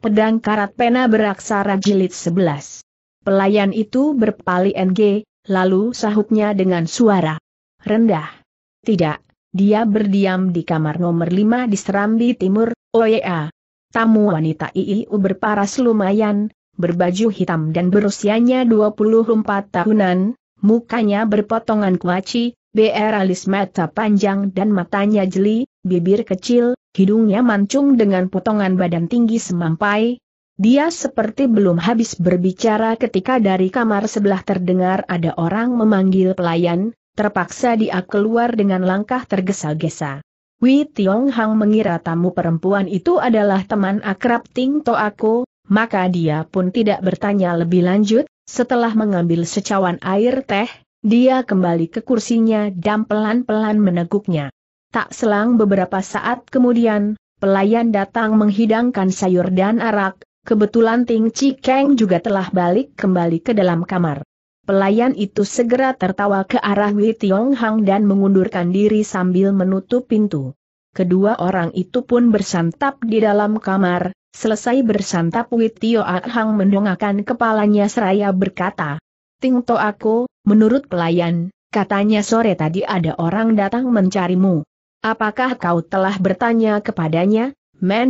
Pedang Karat Pena Beraksara Jilid 11. Pelayan itu berpali NG, lalu sahutnya dengan suara rendah. Tidak, dia berdiam di kamar nomor 5 di Serambi Timur, OYA. E Tamu wanita IIU berparas lumayan, berbaju hitam dan berusianya 24 tahunan, mukanya berpotongan kuaci, beralis mata panjang dan matanya jeli, bibir kecil, Hidungnya mancung dengan potongan badan tinggi semampai. Dia seperti belum habis berbicara ketika dari kamar sebelah terdengar ada orang memanggil pelayan, terpaksa dia keluar dengan langkah tergesa-gesa. Wei Tiong Hang mengira tamu perempuan itu adalah teman akrab Ting To Aku, maka dia pun tidak bertanya lebih lanjut, setelah mengambil secawan air teh, dia kembali ke kursinya dan pelan-pelan meneguknya. Tak selang beberapa saat kemudian, pelayan datang menghidangkan sayur dan arak, kebetulan Ting Keng juga telah balik kembali ke dalam kamar. Pelayan itu segera tertawa ke arah Wei Tiong Hang dan mengundurkan diri sambil menutup pintu. Kedua orang itu pun bersantap di dalam kamar, selesai bersantap Wei Tiong Hang mendongakkan kepalanya seraya berkata, Ting To aku, menurut pelayan, katanya sore tadi ada orang datang mencarimu. Apakah kau telah bertanya kepadanya,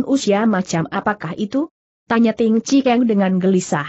usia macam apakah itu? Tanya Ting Cikeng dengan gelisah.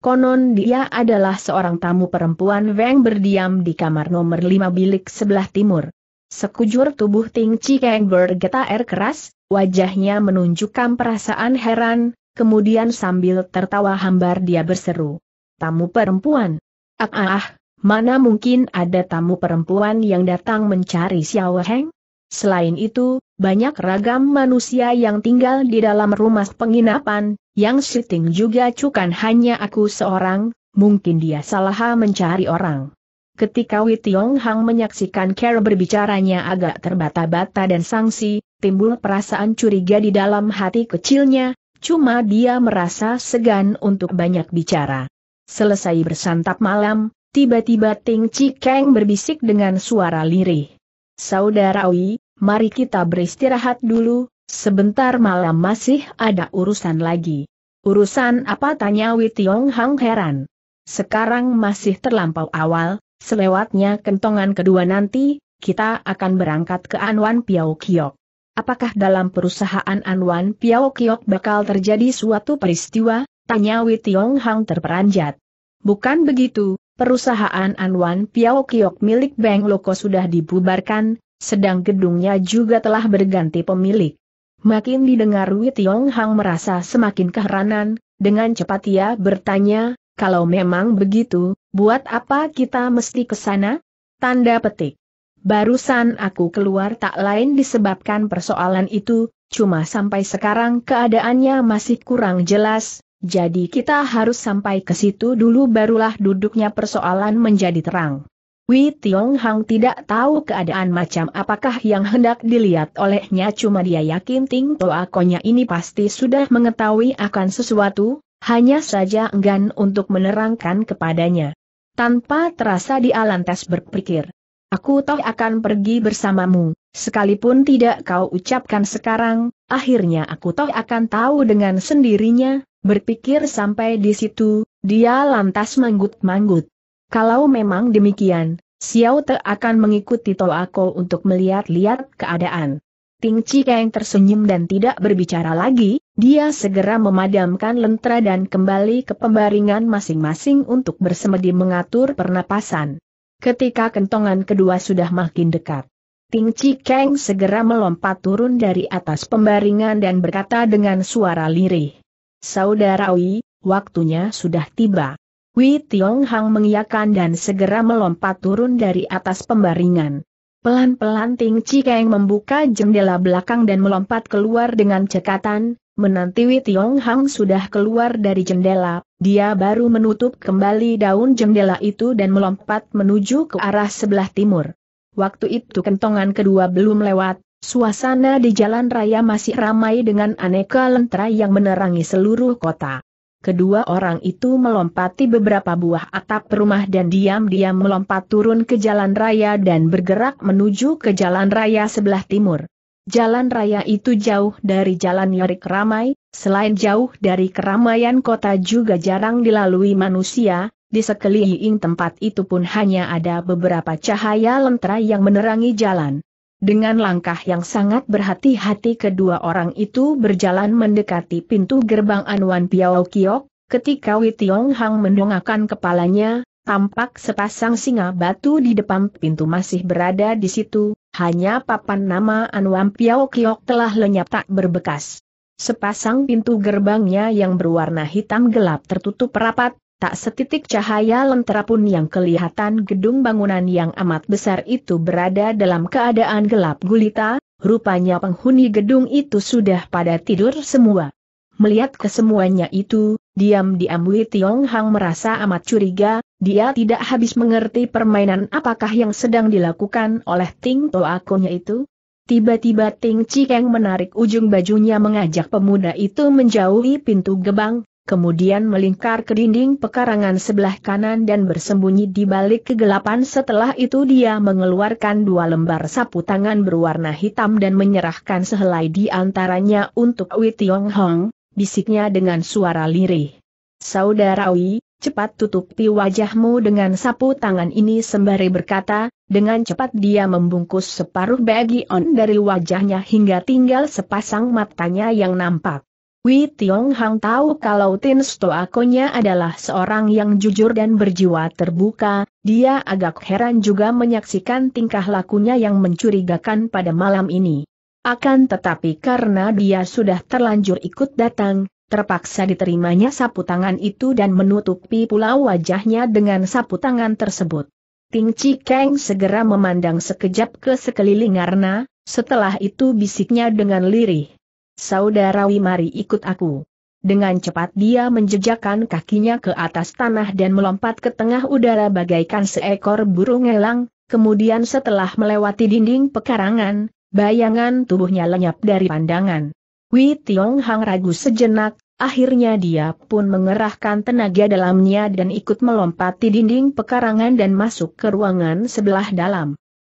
Konon dia adalah seorang tamu perempuan Weng berdiam di kamar nomor 5 bilik sebelah timur. Sekujur tubuh Ting Cikeng bergetar keras, wajahnya menunjukkan perasaan heran, kemudian sambil tertawa hambar dia berseru. Tamu perempuan. Ah ah, ah mana mungkin ada tamu perempuan yang datang mencari Xiao Heng? Selain itu, banyak ragam manusia yang tinggal di dalam rumah penginapan, yang syuting juga cukan hanya aku seorang, mungkin dia salah mencari orang. Ketika Witiong Hang menyaksikan Care berbicaranya agak terbata-bata dan sangsi, timbul perasaan curiga di dalam hati kecilnya, cuma dia merasa segan untuk banyak bicara. Selesai bersantap malam, tiba-tiba Ting Chi Kang berbisik dengan suara lirih. Saudara Wi, mari kita beristirahat dulu, sebentar malam masih ada urusan lagi. Urusan apa tanya Wi Tiong Hang heran. Sekarang masih terlampau awal, selewatnya kentongan kedua nanti, kita akan berangkat ke Anwan Piao Kiok. Apakah dalam perusahaan Anwan Piao Kiok bakal terjadi suatu peristiwa? Tanya Wi Tiong Hang terperanjat. Bukan begitu, perusahaan Anwan Piao Kiok milik Bank Loko sudah dibubarkan, sedang gedungnya juga telah berganti pemilik. Makin didengar Wei Tiong Hang merasa semakin keheranan, dengan cepat ia bertanya, kalau memang begitu, buat apa kita mesti ke sana? Tanda petik. Barusan aku keluar tak lain disebabkan persoalan itu, cuma sampai sekarang keadaannya masih kurang jelas, jadi kita harus sampai ke situ dulu barulah duduknya persoalan menjadi terang. Wei Tiong Hang tidak tahu keadaan macam apakah yang hendak dilihat olehnya cuma dia yakin Ting Toa Konya ini pasti sudah mengetahui akan sesuatu, hanya saja enggan untuk menerangkan kepadanya. Tanpa terasa dia lantas berpikir. Aku toh akan pergi bersamamu, sekalipun tidak kau ucapkan sekarang, akhirnya aku toh akan tahu dengan sendirinya, Berpikir sampai di situ, dia lantas manggut-manggut. Kalau memang demikian, Xiao Te akan mengikuti Toako untuk melihat-lihat keadaan. Ting Cikeng tersenyum dan tidak berbicara lagi, dia segera memadamkan lentera dan kembali ke pembaringan masing-masing untuk bersemedi mengatur pernapasan. Ketika kentongan kedua sudah makin dekat, Ting Cikeng segera melompat turun dari atas pembaringan dan berkata dengan suara lirih. Saudara Saudarawi, waktunya sudah tiba. Wei Tiong Hang mengiakan dan segera melompat turun dari atas pembaringan. Pelan-pelan Ting Cikeng membuka jendela belakang dan melompat keluar dengan cekatan, menanti Wei Tiong Hang sudah keluar dari jendela, dia baru menutup kembali daun jendela itu dan melompat menuju ke arah sebelah timur. Waktu itu kentongan kedua belum lewat, Suasana di jalan raya masih ramai dengan aneka lentera yang menerangi seluruh kota. Kedua orang itu melompati beberapa buah atap rumah dan diam-diam melompat turun ke jalan raya dan bergerak menuju ke jalan raya sebelah timur. Jalan raya itu jauh dari jalan Yorik ramai, selain jauh dari keramaian kota juga jarang dilalui manusia, di sekeliling tempat itu pun hanya ada beberapa cahaya lentera yang menerangi jalan. Dengan langkah yang sangat berhati-hati kedua orang itu berjalan mendekati pintu gerbang Anuan Piao Kiok, ketika Wei Tiong Hang mendongakkan kepalanya, tampak sepasang singa batu di depan pintu masih berada di situ, hanya papan nama Anuan Piao Kiok telah lenyap tak berbekas. Sepasang pintu gerbangnya yang berwarna hitam gelap tertutup rapat, Tak setitik cahaya lentera pun yang kelihatan gedung bangunan yang amat besar itu berada dalam keadaan gelap gulita, rupanya penghuni gedung itu sudah pada tidur semua. Melihat kesemuanya itu, diam-diam Wei Tiong Hang merasa amat curiga, dia tidak habis mengerti permainan apakah yang sedang dilakukan oleh Ting Toakonya itu. Tiba-tiba Ting Cikeng menarik ujung bajunya mengajak pemuda itu menjauhi pintu gebang, kemudian melingkar ke dinding pekarangan sebelah kanan dan bersembunyi di balik kegelapan setelah itu dia mengeluarkan dua lembar sapu tangan berwarna hitam dan menyerahkan sehelai di antaranya untuk Wei Tiong Hong, bisiknya dengan suara lirih. Saudara Wei, cepat tutupi wajahmu dengan sapu tangan ini sembari berkata, dengan cepat dia membungkus separuh bagian dari wajahnya hingga tinggal sepasang matanya yang nampak. Wei Tiong Hang tahu kalau Tin Stoakonya adalah seorang yang jujur dan berjiwa terbuka, dia agak heran juga menyaksikan tingkah lakunya yang mencurigakan pada malam ini. Akan tetapi karena dia sudah terlanjur ikut datang, terpaksa diterimanya sapu tangan itu dan menutupi pula wajahnya dengan sapu tangan tersebut. Ting Chi Keng segera memandang sekejap ke sekeliling karena, setelah itu bisiknya dengan lirih. Saudara Wimari ikut aku. Dengan cepat dia menjejakkan kakinya ke atas tanah dan melompat ke tengah udara bagaikan seekor burung elang, kemudian setelah melewati dinding pekarangan, bayangan tubuhnya lenyap dari pandangan. Wei Tiong Hang ragu sejenak, akhirnya dia pun mengerahkan tenaga dalamnya dan ikut melompati dinding pekarangan dan masuk ke ruangan sebelah dalam.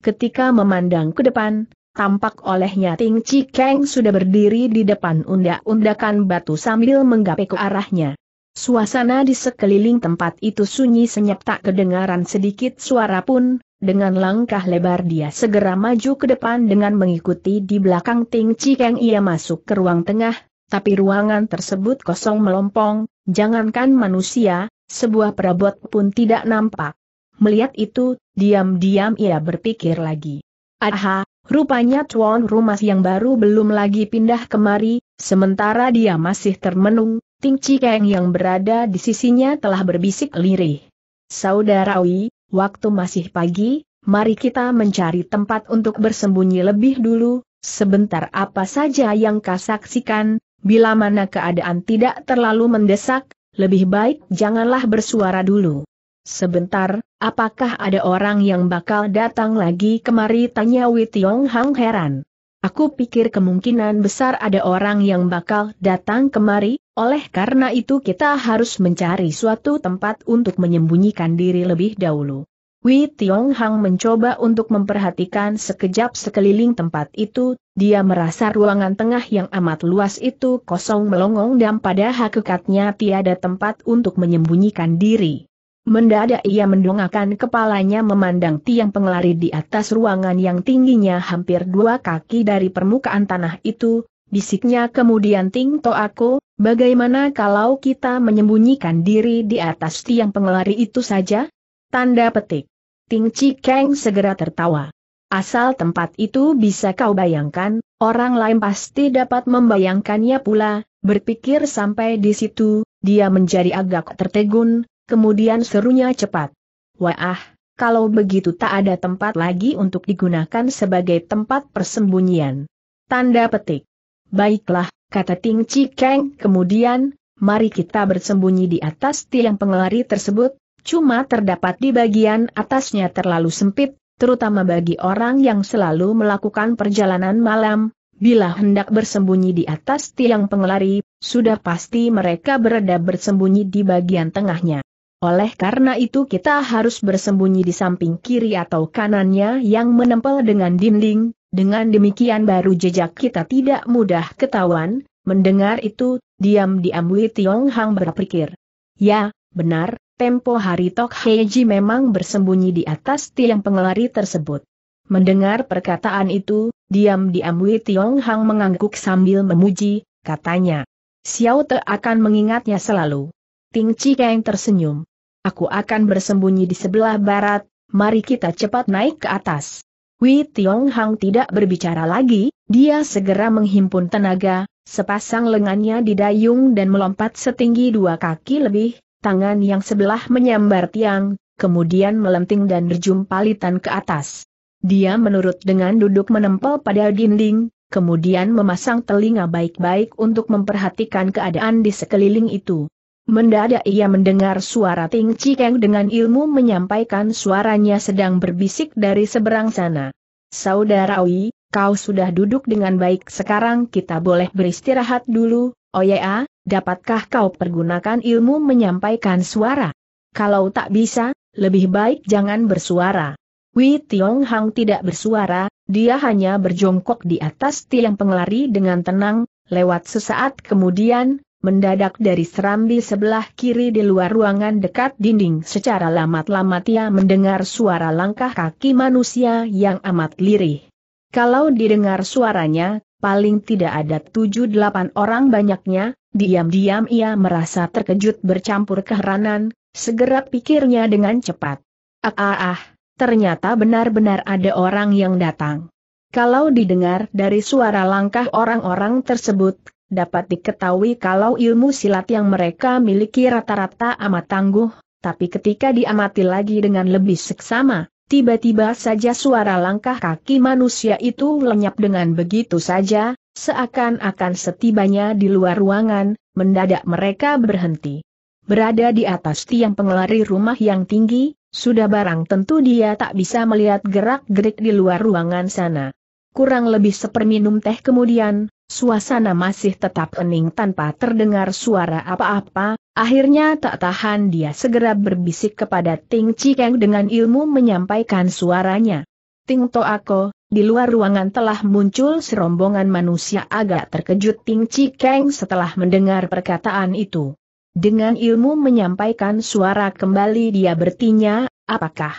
Ketika memandang ke depan, tampak olehnya Ting Chi Kang sudah berdiri di depan undak-undakan batu sambil menggapai ke arahnya. Suasana di sekeliling tempat itu sunyi senyap tak kedengaran sedikit suara pun, dengan langkah lebar dia segera maju ke depan dengan mengikuti di belakang Ting Cikeng ia masuk ke ruang tengah, tapi ruangan tersebut kosong melompong, jangankan manusia, sebuah perabot pun tidak nampak. Melihat itu, diam-diam ia berpikir lagi. Aha, Rupanya tuan rumah yang baru belum lagi pindah kemari, sementara dia masih termenung, Ting Cikeng yang berada di sisinya telah berbisik lirih. Saudarawi, waktu masih pagi, mari kita mencari tempat untuk bersembunyi lebih dulu, sebentar apa saja yang kau saksikan, bila mana keadaan tidak terlalu mendesak, lebih baik janganlah bersuara dulu. Sebentar, apakah ada orang yang bakal datang lagi kemari? Tanya Witiong Hang heran. Aku pikir kemungkinan besar ada orang yang bakal datang kemari, oleh karena itu kita harus mencari suatu tempat untuk menyembunyikan diri lebih dahulu. Wei Tiong Hang mencoba untuk memperhatikan sekejap sekeliling tempat itu, dia merasa ruangan tengah yang amat luas itu kosong melongong dan pada hakikatnya tiada tempat untuk menyembunyikan diri. Mendadak ia mendongakkan kepalanya memandang tiang pengelari di atas ruangan yang tingginya hampir dua kaki dari permukaan tanah itu, bisiknya kemudian Ting aku, bagaimana kalau kita menyembunyikan diri di atas tiang pengelari itu saja? Tanda petik. Ting Chi Kang segera tertawa. Asal tempat itu bisa kau bayangkan, orang lain pasti dapat membayangkannya pula, berpikir sampai di situ, dia menjadi agak tertegun, Kemudian serunya cepat. Wah, kalau begitu tak ada tempat lagi untuk digunakan sebagai tempat persembunyian. Tanda petik. Baiklah, kata Ting Chi Kang kemudian, mari kita bersembunyi di atas tiang pengelari tersebut, cuma terdapat di bagian atasnya terlalu sempit, terutama bagi orang yang selalu melakukan perjalanan malam, bila hendak bersembunyi di atas tiang pengelari, sudah pasti mereka berada bersembunyi di bagian tengahnya. Oleh karena itu kita harus bersembunyi di samping kiri atau kanannya yang menempel dengan dinding, dengan demikian baru jejak kita tidak mudah ketahuan, mendengar itu, diam-diam Wei Tiong Hang berpikir. Ya, benar, tempo hari Tok Heiji memang bersembunyi di atas tiang pengelari tersebut. Mendengar perkataan itu, diam-diam Wei Tiong Hang mengangguk sambil memuji, katanya. Xiao Te akan mengingatnya selalu. Ting Chi Kang tersenyum. Aku akan bersembunyi di sebelah barat, mari kita cepat naik ke atas. Wei Tiong Hang tidak berbicara lagi, dia segera menghimpun tenaga, sepasang lengannya didayung dan melompat setinggi dua kaki lebih, tangan yang sebelah menyambar tiang, kemudian melenting dan berjumpalitan ke atas. Dia menurut dengan duduk menempel pada dinding, kemudian memasang telinga baik-baik untuk memperhatikan keadaan di sekeliling itu. Mendadak ia mendengar suara Ting Cikeng dengan ilmu menyampaikan suaranya sedang berbisik dari seberang sana. Saudara Oi, kau sudah duduk dengan baik sekarang kita boleh beristirahat dulu, Oya, oh dapatkah kau pergunakan ilmu menyampaikan suara? Kalau tak bisa, lebih baik jangan bersuara. Wei Tiong Hang tidak bersuara, dia hanya berjongkok di atas tiang pengelari dengan tenang, lewat sesaat kemudian, mendadak dari serambi sebelah kiri di luar ruangan dekat dinding secara lamat-lamat ia mendengar suara langkah kaki manusia yang amat lirih. Kalau didengar suaranya, paling tidak ada tujuh delapan orang banyaknya, diam-diam ia merasa terkejut bercampur keheranan, segera pikirnya dengan cepat. Ah ah ah, ternyata benar-benar ada orang yang datang. Kalau didengar dari suara langkah orang-orang tersebut, dapat diketahui kalau ilmu silat yang mereka miliki rata-rata amat tangguh, tapi ketika diamati lagi dengan lebih seksama, tiba-tiba saja suara langkah kaki manusia itu lenyap dengan begitu saja, seakan-akan setibanya di luar ruangan, mendadak mereka berhenti. Berada di atas tiang pengelari rumah yang tinggi, sudah barang tentu dia tak bisa melihat gerak-gerik di luar ruangan sana. Kurang lebih seperminum teh kemudian, Suasana masih tetap hening tanpa terdengar suara apa-apa, akhirnya tak tahan dia segera berbisik kepada Ting Cikeng dengan ilmu menyampaikan suaranya. Ting Toako, di luar ruangan telah muncul serombongan manusia agak terkejut Ting Cikeng setelah mendengar perkataan itu. Dengan ilmu menyampaikan suara kembali dia bertanya, apakah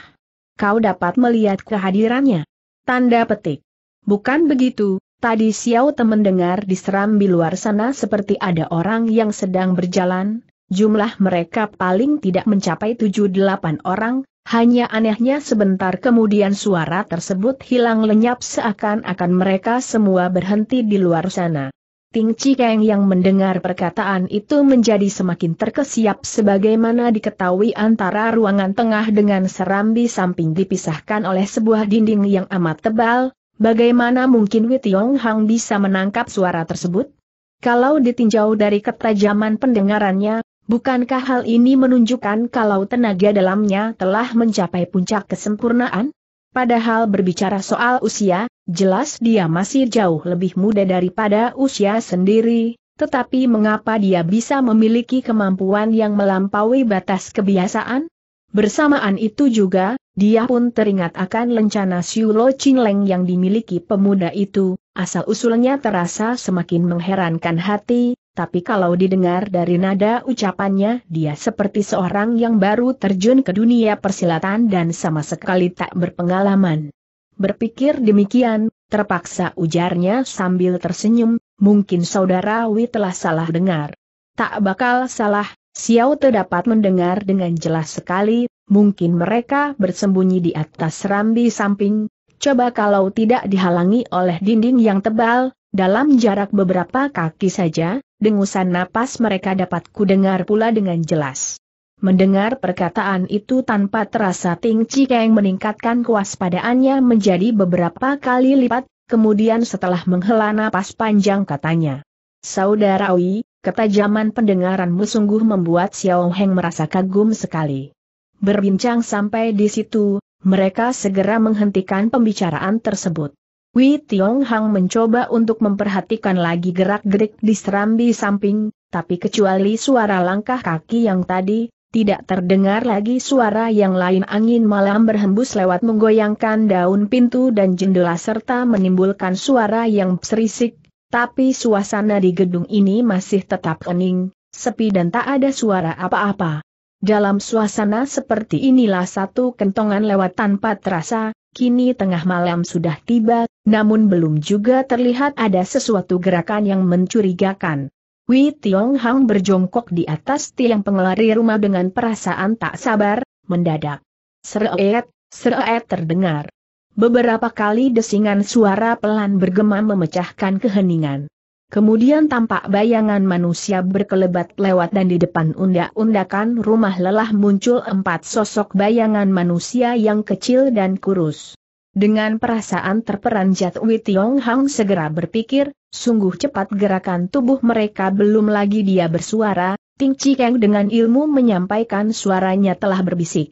kau dapat melihat kehadirannya? Tanda petik. Bukan begitu, Tadi Xiao Te mendengar diseram di luar sana seperti ada orang yang sedang berjalan, jumlah mereka paling tidak mencapai 7-8 orang, hanya anehnya sebentar kemudian suara tersebut hilang lenyap seakan-akan mereka semua berhenti di luar sana. Ting Cikeng yang mendengar perkataan itu menjadi semakin terkesiap sebagaimana diketahui antara ruangan tengah dengan serambi samping dipisahkan oleh sebuah dinding yang amat tebal, Bagaimana mungkin Witiong Hang bisa menangkap suara tersebut? Kalau ditinjau dari ketajaman pendengarannya, bukankah hal ini menunjukkan kalau tenaga dalamnya telah mencapai puncak kesempurnaan? Padahal berbicara soal usia, jelas dia masih jauh lebih muda daripada usia sendiri, tetapi mengapa dia bisa memiliki kemampuan yang melampaui batas kebiasaan? Bersamaan itu juga, dia pun teringat akan lencana Siulo leng yang dimiliki pemuda itu, asal-usulnya terasa semakin mengherankan hati, tapi kalau didengar dari nada ucapannya dia seperti seorang yang baru terjun ke dunia persilatan dan sama sekali tak berpengalaman. Berpikir demikian, terpaksa ujarnya sambil tersenyum, mungkin saudara Wei telah salah dengar. Tak bakal salah, Xiao Te dapat mendengar dengan jelas sekali, mungkin mereka bersembunyi di atas rambi samping, coba kalau tidak dihalangi oleh dinding yang tebal, dalam jarak beberapa kaki saja, dengusan napas mereka dapat kudengar pula dengan jelas. Mendengar perkataan itu tanpa terasa Ting Chikeng meningkatkan kewaspadaannya menjadi beberapa kali lipat, kemudian setelah menghela napas panjang katanya. Saudara Wei, Ketajaman pendengaranmu sungguh membuat Xiao Heng merasa kagum sekali. Berbincang sampai di situ, mereka segera menghentikan pembicaraan tersebut. Wei Tiong Hang mencoba untuk memperhatikan lagi gerak-gerik di serambi samping, tapi kecuali suara langkah kaki yang tadi, tidak terdengar lagi suara yang lain angin malam berhembus lewat menggoyangkan daun pintu dan jendela serta menimbulkan suara yang serisik tapi suasana di gedung ini masih tetap hening, sepi dan tak ada suara apa-apa. Dalam suasana seperti inilah satu kentongan lewat tanpa terasa, kini tengah malam sudah tiba, namun belum juga terlihat ada sesuatu gerakan yang mencurigakan. Wei Tiong Hang berjongkok di atas tiang pengelari rumah dengan perasaan tak sabar, mendadak. Seret, seret terdengar. Beberapa kali desingan suara pelan bergema memecahkan keheningan. Kemudian tampak bayangan manusia berkelebat lewat dan di depan undak-undakan rumah lelah muncul empat sosok bayangan manusia yang kecil dan kurus. Dengan perasaan terperanjat Wei Tiong Hang segera berpikir, sungguh cepat gerakan tubuh mereka belum lagi dia bersuara, Ting Chikeng dengan ilmu menyampaikan suaranya telah berbisik.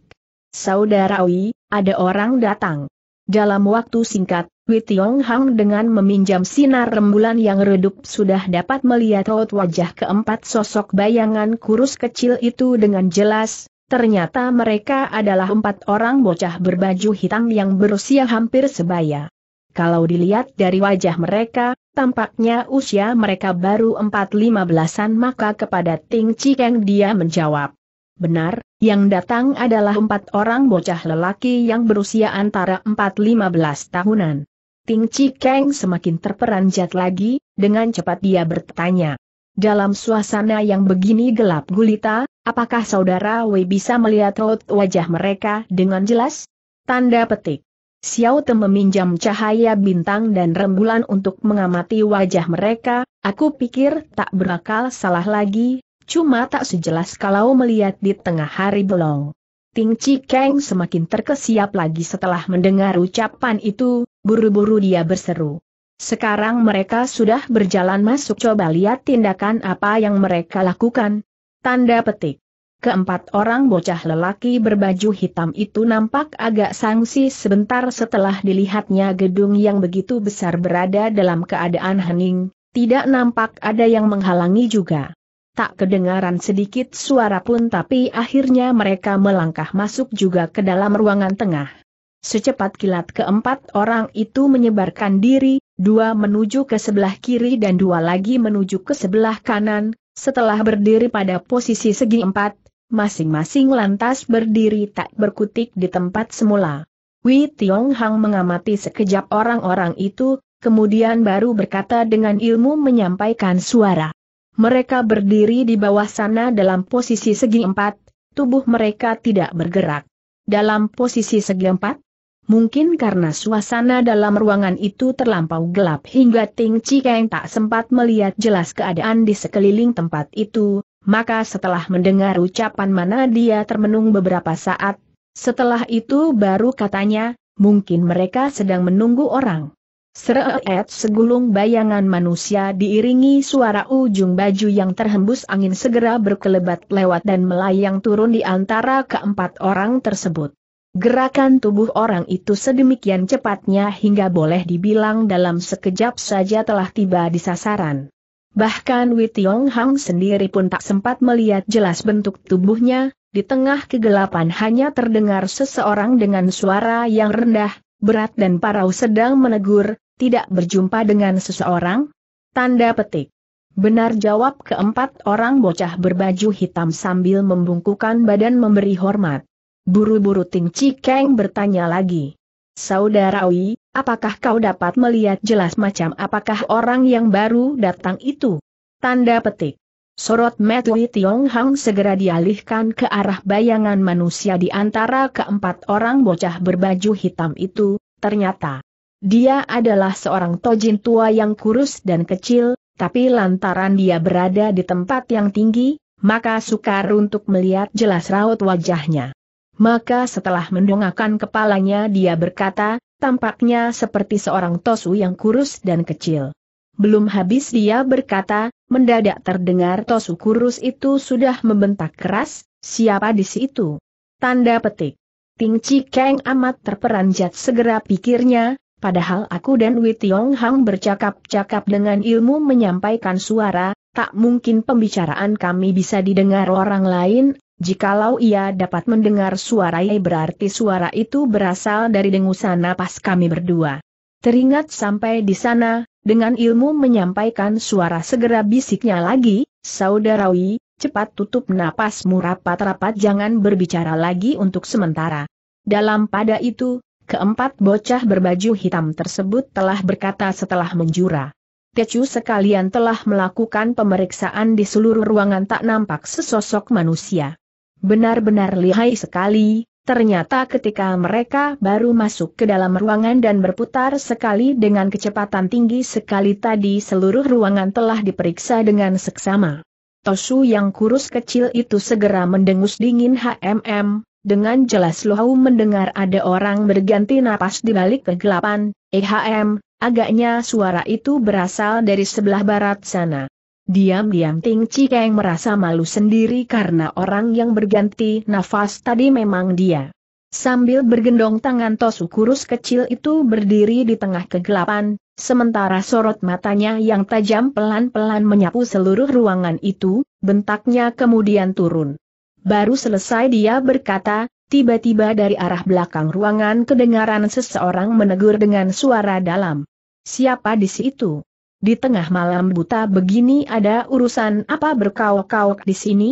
Saudara Wei, ada orang datang. Dalam waktu singkat, Wei Tiong Hang dengan meminjam sinar rembulan yang redup sudah dapat melihat raut wajah keempat sosok bayangan kurus kecil itu dengan jelas, ternyata mereka adalah empat orang bocah berbaju hitam yang berusia hampir sebaya. Kalau dilihat dari wajah mereka, tampaknya usia mereka baru empat lima belasan. maka kepada Ting Keng dia menjawab. Benar, yang datang adalah empat orang bocah lelaki yang berusia antara 4-15 tahunan. Ting Chi Kang semakin terperanjat lagi, dengan cepat dia bertanya. Dalam suasana yang begini gelap gulita, apakah saudara Wei bisa melihat raut wajah mereka dengan jelas? Tanda petik. Xiao Te meminjam cahaya bintang dan rembulan untuk mengamati wajah mereka, aku pikir tak berakal salah lagi, Cuma tak sejelas kalau melihat di tengah hari belong. Ting Chi Kang semakin terkesiap lagi setelah mendengar ucapan itu, buru-buru dia berseru. Sekarang mereka sudah berjalan masuk coba lihat tindakan apa yang mereka lakukan. Tanda petik. Keempat orang bocah lelaki berbaju hitam itu nampak agak sangsi sebentar setelah dilihatnya gedung yang begitu besar berada dalam keadaan hening, tidak nampak ada yang menghalangi juga tak kedengaran sedikit suara pun tapi akhirnya mereka melangkah masuk juga ke dalam ruangan tengah. Secepat kilat keempat orang itu menyebarkan diri, dua menuju ke sebelah kiri dan dua lagi menuju ke sebelah kanan, setelah berdiri pada posisi segi empat, masing-masing lantas berdiri tak berkutik di tempat semula. Wei Tiong Hang mengamati sekejap orang-orang itu, kemudian baru berkata dengan ilmu menyampaikan suara. Mereka berdiri di bawah sana dalam posisi segi empat, tubuh mereka tidak bergerak. Dalam posisi segi empat? Mungkin karena suasana dalam ruangan itu terlampau gelap hingga Ting Cikeng tak sempat melihat jelas keadaan di sekeliling tempat itu, maka setelah mendengar ucapan mana dia termenung beberapa saat, setelah itu baru katanya, mungkin mereka sedang menunggu orang. Seret segulung bayangan manusia diiringi suara ujung baju yang terhembus angin segera berkelebat lewat dan melayang turun di antara keempat orang tersebut. Gerakan tubuh orang itu sedemikian cepatnya hingga boleh dibilang dalam sekejap saja telah tiba di sasaran. Bahkan Witiong Hang sendiri pun tak sempat melihat jelas bentuk tubuhnya, di tengah kegelapan hanya terdengar seseorang dengan suara yang rendah, berat dan parau sedang menegur, tidak berjumpa dengan seseorang? Tanda petik. Benar jawab keempat orang bocah berbaju hitam sambil membungkukan badan memberi hormat. Buru-buru Ting keng bertanya lagi. Saudara Saudarawi, apakah kau dapat melihat jelas macam apakah orang yang baru datang itu? Tanda petik. Sorot Matui Tiong Hang segera dialihkan ke arah bayangan manusia di antara keempat orang bocah berbaju hitam itu, ternyata. Dia adalah seorang tojin tua yang kurus dan kecil, tapi lantaran dia berada di tempat yang tinggi, maka sukar untuk melihat jelas raut wajahnya. Maka setelah mendongakkan kepalanya dia berkata, tampaknya seperti seorang tosu yang kurus dan kecil. Belum habis dia berkata, mendadak terdengar tosu kurus itu sudah membentak keras, siapa di situ? Tanda petik. Ting Chi Kang amat terperanjat segera pikirnya, padahal aku dan Wei Tiong Hang bercakap-cakap dengan ilmu menyampaikan suara, tak mungkin pembicaraan kami bisa didengar orang lain, Jikalau ia dapat mendengar suara Yai berarti suara itu berasal dari dengusan napas kami berdua. Teringat sampai di sana, dengan ilmu menyampaikan suara segera bisiknya lagi, saudarawi, cepat tutup napasmu rapat-rapat jangan berbicara lagi untuk sementara. Dalam pada itu, keempat bocah berbaju hitam tersebut telah berkata setelah menjura. Tecu sekalian telah melakukan pemeriksaan di seluruh ruangan tak nampak sesosok manusia. Benar-benar lihai sekali, Ternyata ketika mereka baru masuk ke dalam ruangan dan berputar sekali dengan kecepatan tinggi sekali tadi seluruh ruangan telah diperiksa dengan seksama. Tosu yang kurus kecil itu segera mendengus dingin HMM, dengan jelas Lohau mendengar ada orang berganti napas di balik kegelapan, Hm, agaknya suara itu berasal dari sebelah barat sana. Diam-diam Ting Cikeng merasa malu sendiri karena orang yang berganti nafas tadi memang dia. Sambil bergendong tangan Tosu kurus kecil itu berdiri di tengah kegelapan, sementara sorot matanya yang tajam pelan-pelan menyapu seluruh ruangan itu, bentaknya kemudian turun. Baru selesai dia berkata, tiba-tiba dari arah belakang ruangan kedengaran seseorang menegur dengan suara dalam. Siapa di situ? Di tengah malam buta begini ada urusan apa berkauk-kauk di sini?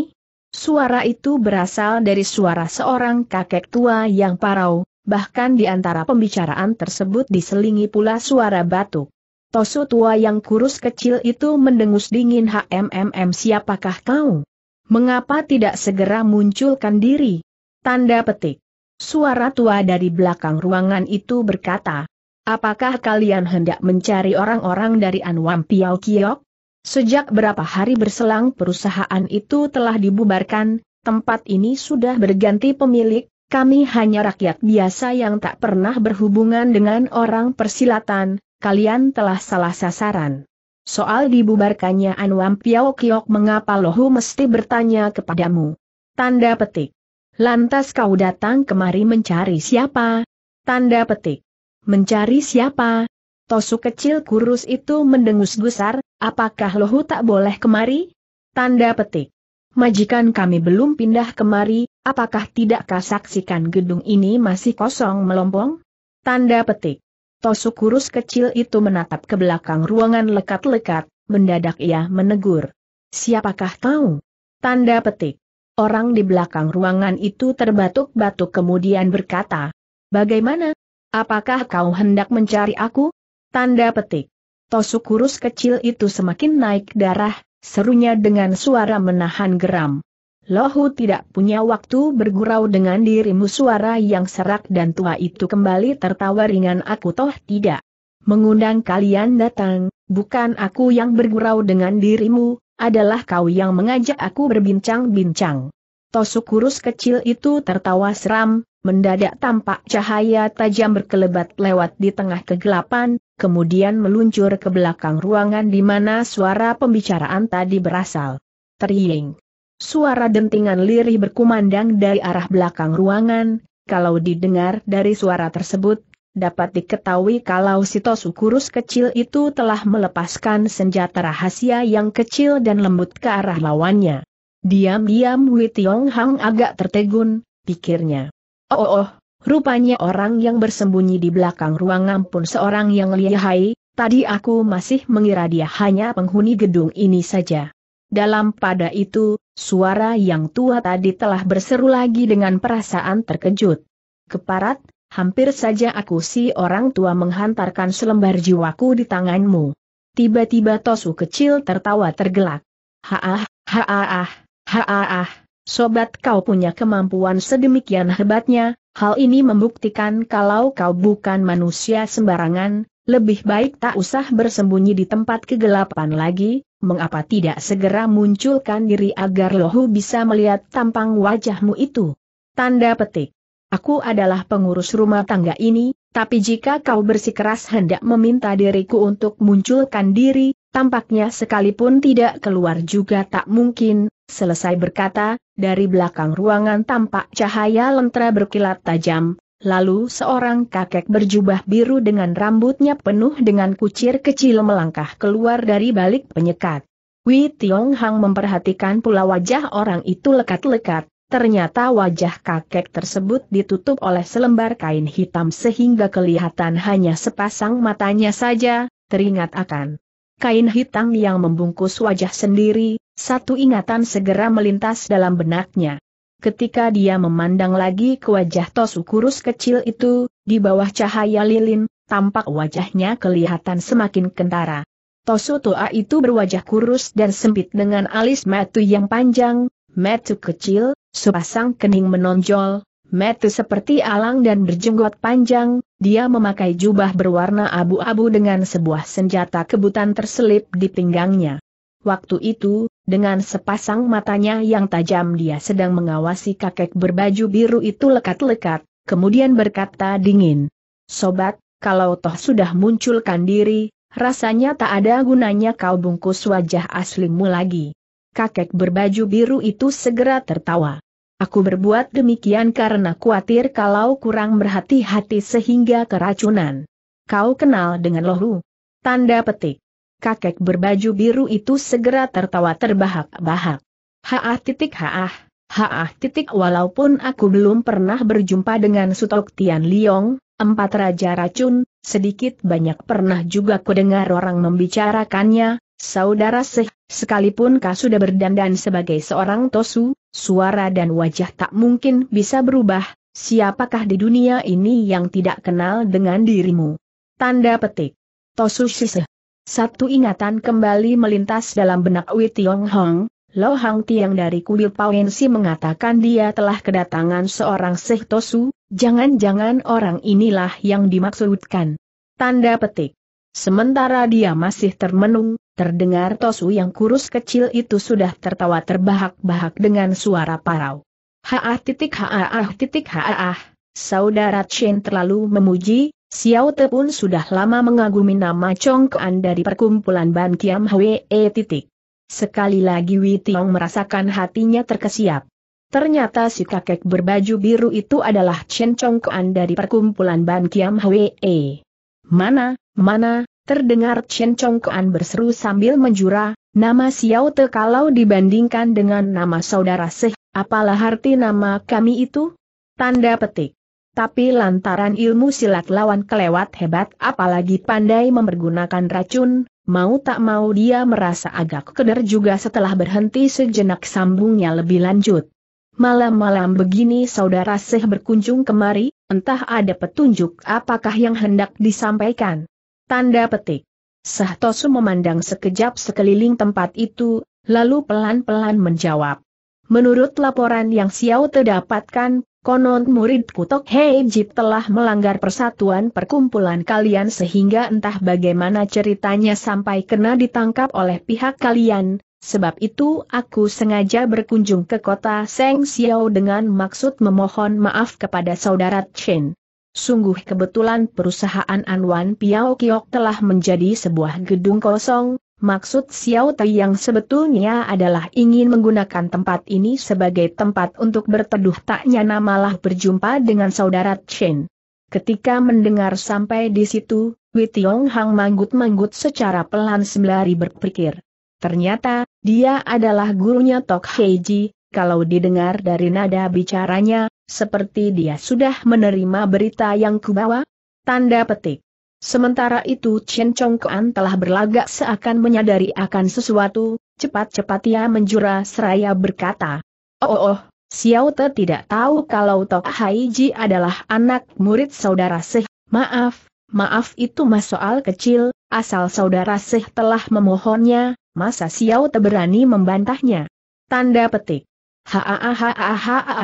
Suara itu berasal dari suara seorang kakek tua yang parau, bahkan di antara pembicaraan tersebut diselingi pula suara batuk. Tosu tua yang kurus kecil itu mendengus dingin HMMM siapakah kau? Mengapa tidak segera munculkan diri? Tanda petik. Suara tua dari belakang ruangan itu berkata, Apakah kalian hendak mencari orang-orang dari Anwam Piao Kiok? Sejak berapa hari berselang perusahaan itu telah dibubarkan, tempat ini sudah berganti pemilik, kami hanya rakyat biasa yang tak pernah berhubungan dengan orang persilatan, kalian telah salah sasaran. Soal dibubarkannya Anwam Piao Kiok mengapa Lohu mesti bertanya kepadamu. Tanda petik. Lantas kau datang kemari mencari siapa? Tanda petik. Mencari siapa? Tosu kecil kurus itu mendengus gusar, apakah lohu tak boleh kemari? Tanda petik. Majikan kami belum pindah kemari, apakah tidakkah saksikan gedung ini masih kosong melompong? Tanda petik. Tosu kurus kecil itu menatap ke belakang ruangan lekat-lekat, mendadak ia menegur. Siapakah kau? Tanda petik. Orang di belakang ruangan itu terbatuk-batuk kemudian berkata, Bagaimana, Apakah kau hendak mencari aku? Tanda petik. Tosuk kurus kecil itu semakin naik darah, serunya dengan suara menahan geram. Lohu tidak punya waktu bergurau dengan dirimu suara yang serak dan tua itu kembali tertawa ringan aku toh tidak. Mengundang kalian datang, bukan aku yang bergurau dengan dirimu, adalah kau yang mengajak aku berbincang-bincang. Tosuk kurus kecil itu tertawa seram, mendadak tampak cahaya tajam berkelebat lewat di tengah kegelapan, kemudian meluncur ke belakang ruangan di mana suara pembicaraan tadi berasal. Teriing. Suara dentingan lirih berkumandang dari arah belakang ruangan, kalau didengar dari suara tersebut, dapat diketahui kalau si tosu kurus kecil itu telah melepaskan senjata rahasia yang kecil dan lembut ke arah lawannya. Diam-diam Wei Tiong Hang agak tertegun, pikirnya. Oh, oh, oh, rupanya orang yang bersembunyi di belakang ruangan pun seorang yang lihai, tadi aku masih mengira dia hanya penghuni gedung ini saja. Dalam pada itu, suara yang tua tadi telah berseru lagi dengan perasaan terkejut. Keparat, hampir saja aku si orang tua menghantarkan selembar jiwaku di tanganmu. Tiba-tiba Tosu kecil tertawa tergelak. Haah, haah, Haah, ah. sobat kau punya kemampuan sedemikian hebatnya, hal ini membuktikan kalau kau bukan manusia sembarangan, lebih baik tak usah bersembunyi di tempat kegelapan lagi, mengapa tidak segera munculkan diri agar lohu bisa melihat tampang wajahmu itu. Tanda petik. Aku adalah pengurus rumah tangga ini, tapi jika kau bersikeras hendak meminta diriku untuk munculkan diri, tampaknya sekalipun tidak keluar juga tak mungkin, Selesai berkata, dari belakang ruangan tampak cahaya lentera berkilat tajam, lalu seorang kakek berjubah biru dengan rambutnya penuh dengan kucir kecil melangkah keluar dari balik penyekat. Wei Tiong Hang memperhatikan pula wajah orang itu lekat-lekat, ternyata wajah kakek tersebut ditutup oleh selembar kain hitam sehingga kelihatan hanya sepasang matanya saja, teringat akan kain hitam yang membungkus wajah sendiri, satu ingatan segera melintas dalam benaknya. Ketika dia memandang lagi ke wajah Tosu kurus kecil itu, di bawah cahaya lilin, tampak wajahnya kelihatan semakin kentara. Tosu tua itu berwajah kurus dan sempit dengan alis metu yang panjang, metu kecil, sepasang kening menonjol, metu seperti alang dan berjenggot panjang, dia memakai jubah berwarna abu-abu dengan sebuah senjata kebutan terselip di pinggangnya. Waktu itu, dengan sepasang matanya yang tajam dia sedang mengawasi kakek berbaju biru itu lekat-lekat, kemudian berkata dingin. Sobat, kalau toh sudah munculkan diri, rasanya tak ada gunanya kau bungkus wajah aslimu lagi. Kakek berbaju biru itu segera tertawa. Aku berbuat demikian karena khawatir kalau kurang berhati-hati sehingga keracunan. Kau kenal dengan lohu. Tanda petik. Kakek berbaju biru itu segera tertawa terbahak-bahak. Haah titik haah, haah titik walaupun aku belum pernah berjumpa dengan Sutok Tian Liong, empat raja racun, sedikit banyak pernah juga kudengar orang membicarakannya, saudara seh, sekalipun kau sudah berdandan sebagai seorang tosu, suara dan wajah tak mungkin bisa berubah, siapakah di dunia ini yang tidak kenal dengan dirimu? Tanda petik. Tosu Satu ingatan kembali melintas dalam benak Wei Tiong Hong, Lo Hang Tiang dari kuil Pawensi mengatakan dia telah kedatangan seorang Seh Tosu, jangan-jangan orang inilah yang dimaksudkan. Tanda petik. Sementara dia masih termenung, Terdengar Tosu yang kurus kecil itu sudah tertawa terbahak-bahak dengan suara parau. Haah titik haah titik haah. Saudara Chen terlalu memuji, Xiao Te pun sudah lama mengagumi nama Chong congkoan dari perkumpulan Ban Kiam Hwe e titik. Sekali lagi Wei Tiong merasakan hatinya terkesiap. Ternyata si kakek berbaju biru itu adalah Chen Chong Congkoan dari perkumpulan Ban Kiam Hwe. E. Mana, mana, Terdengar Chen Chongkoan berseru sambil menjura, nama Xiao Te kalau dibandingkan dengan nama saudara Seh, apalah arti nama kami itu? Tanda petik. Tapi lantaran ilmu silat lawan kelewat hebat apalagi pandai mempergunakan racun, mau tak mau dia merasa agak keder juga setelah berhenti sejenak sambungnya lebih lanjut. Malam-malam begini saudara Seh berkunjung kemari, entah ada petunjuk apakah yang hendak disampaikan. Tanda petik. Sahtosu memandang sekejap sekeliling tempat itu, lalu pelan-pelan menjawab. Menurut laporan yang Xiao terdapatkan, konon murid Kutok Heijib telah melanggar persatuan perkumpulan kalian sehingga entah bagaimana ceritanya sampai kena ditangkap oleh pihak kalian, Sebab itu aku sengaja berkunjung ke kota Seng Xiao dengan maksud memohon maaf kepada saudara Chen. Sungguh kebetulan perusahaan Anwan Piao Kiok telah menjadi sebuah gedung kosong, maksud Xiao Tai yang sebetulnya adalah ingin menggunakan tempat ini sebagai tempat untuk berteduh tak nyana malah berjumpa dengan saudara Chen. Ketika mendengar sampai di situ, Wei Tiong Hang manggut-manggut secara pelan sembari berpikir. Ternyata, dia adalah gurunya Tok Heiji, kalau didengar dari nada bicaranya, seperti dia sudah menerima berita yang kubawa? Tanda petik. Sementara itu Chen Kuan telah berlagak seakan menyadari akan sesuatu, cepat-cepat ia menjura seraya berkata. Oh oh oh, Xiao Te tidak tahu kalau Tok Hai Ji adalah anak murid saudara Seh, maaf, maaf itu mas soal kecil, asal saudara Seh telah memohonnya, masa Xiao Te berani membantahnya. Tanda petik. Haaaha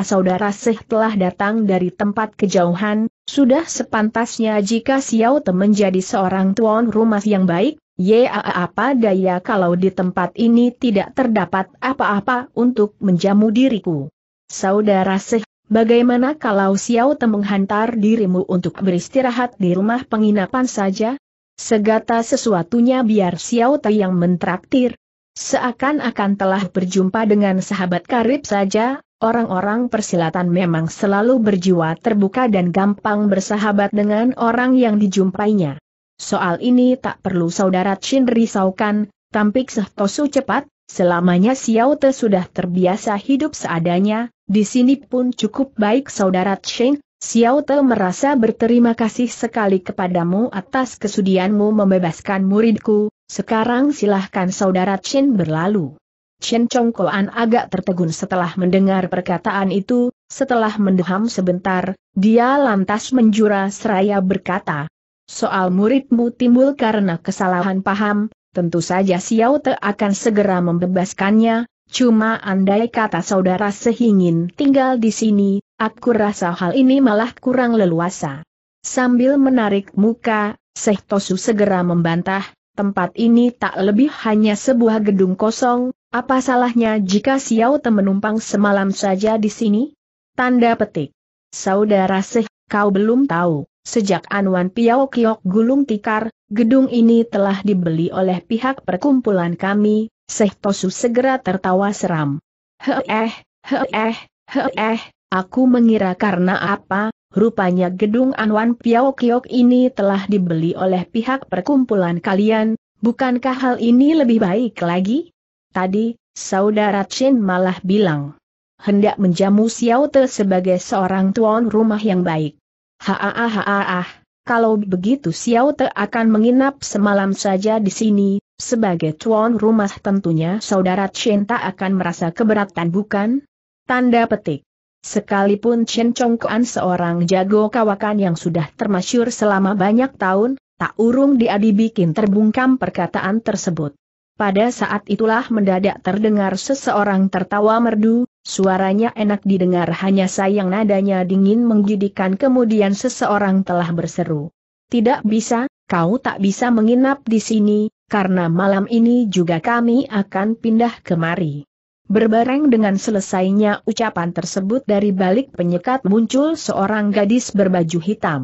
ah, saudara Seh telah datang dari tempat kejauhan, sudah sepantasnya jika Xiao Te menjadi seorang tuan rumah yang baik, ya apa daya kalau di tempat ini tidak terdapat apa-apa untuk menjamu diriku. Saudara Seh, bagaimana kalau Xiao Te menghantar dirimu untuk beristirahat di rumah penginapan saja? Segata sesuatunya biar Xiao Te yang mentraktir, Seakan-akan telah berjumpa dengan sahabat karib saja, orang-orang persilatan memang selalu berjiwa terbuka dan gampang bersahabat dengan orang yang dijumpainya. Soal ini tak perlu saudara Chin risaukan, tampik Sehtosu cepat, selamanya Xiao Te sudah terbiasa hidup seadanya, di sini pun cukup baik saudara Chin, Xiao Te merasa berterima kasih sekali kepadamu atas kesudianmu membebaskan muridku, sekarang silahkan saudara Chen berlalu. Chen Chongkoan agak tertegun setelah mendengar perkataan itu, setelah mendeham sebentar, dia lantas menjura seraya berkata, Soal muridmu timbul karena kesalahan paham, tentu saja Xiao Te akan segera membebaskannya, cuma andai kata saudara sehingin tinggal di sini, aku rasa hal ini malah kurang leluasa. Sambil menarik muka, Sehtosu segera membantah, tempat ini tak lebih hanya sebuah gedung kosong, apa salahnya jika Xiao Te menumpang semalam saja di sini? Tanda petik. Saudara Seh, kau belum tahu, sejak Anwan Piao Kiok gulung tikar, gedung ini telah dibeli oleh pihak perkumpulan kami, Seh Tosu segera tertawa seram. Heeh, heeh, heeh, aku mengira karena apa, Rupanya gedung Anwan Piao Kiok ini telah dibeli oleh pihak perkumpulan kalian, bukankah hal ini lebih baik lagi? Tadi, saudara Chen malah bilang. Hendak menjamu Xiao Te sebagai seorang tuan rumah yang baik. Haa kalau begitu Xiao Te akan menginap semalam saja di sini, sebagai tuan rumah tentunya saudara Chen tak akan merasa keberatan bukan? Tanda petik. Sekalipun Chen Chongkuan seorang jago kawakan yang sudah termasyur selama banyak tahun, tak urung dia dibikin terbungkam perkataan tersebut. Pada saat itulah mendadak terdengar seseorang tertawa merdu, suaranya enak didengar hanya sayang nadanya dingin menggidikan kemudian seseorang telah berseru. Tidak bisa, kau tak bisa menginap di sini, karena malam ini juga kami akan pindah kemari. Berbareng dengan selesainya ucapan tersebut dari balik penyekat muncul seorang gadis berbaju hitam.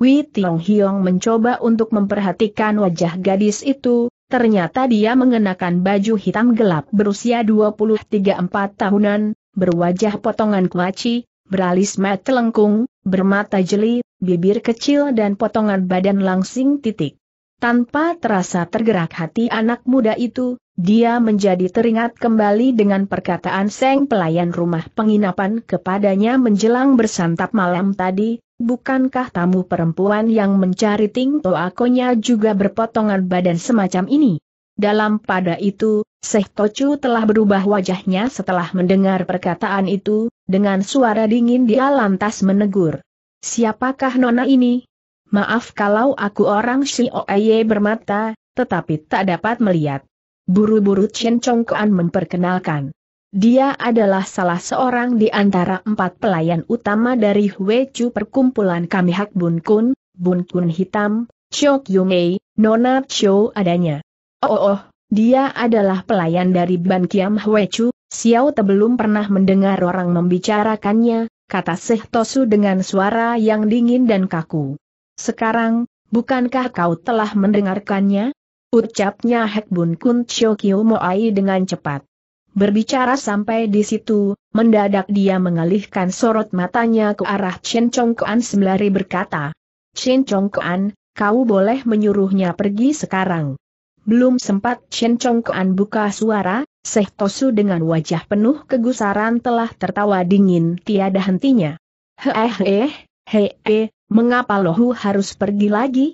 Wei Tiong Hiong mencoba untuk memperhatikan wajah gadis itu, ternyata dia mengenakan baju hitam gelap berusia 23-4 tahunan, berwajah potongan kuaci, beralis mata lengkung, bermata jeli, bibir kecil dan potongan badan langsing titik. Tanpa terasa tergerak hati anak muda itu, dia menjadi teringat kembali dengan perkataan Seng pelayan rumah penginapan kepadanya menjelang bersantap malam tadi, bukankah tamu perempuan yang mencari Ting Toakonya juga berpotongan badan semacam ini? Dalam pada itu, Seh Tochu telah berubah wajahnya setelah mendengar perkataan itu, dengan suara dingin dia lantas menegur. Siapakah nona ini? Maaf kalau aku orang si Shioye bermata, tetapi tak dapat melihat. Buru-buru Chen Chongkuan memperkenalkan. Dia adalah salah seorang di antara empat pelayan utama dari Hwe Chu perkumpulan kami Hak Bun Kun, Bun Kun Hitam, Chok Yung Ei, Nona Cho, adanya. Oh, oh, oh, dia adalah pelayan dari Ban Kiam Hwe Chu, Xiao Te belum pernah mendengar orang membicarakannya, kata Seh Tosu dengan suara yang dingin dan kaku. Sekarang, bukankah kau telah mendengarkannya? Ucapnya Hek Bun Kun Chio Moai dengan cepat. Berbicara sampai di situ, mendadak dia mengalihkan sorot matanya ke arah Chen Chong Kuan sembari berkata, Chen Chong Kuan, kau boleh menyuruhnya pergi sekarang. Belum sempat Chen Chong Kuan buka suara, Seh Tosu dengan wajah penuh kegusaran telah tertawa dingin tiada hentinya. Heeh, eh eh he, mengapa lohu harus pergi lagi?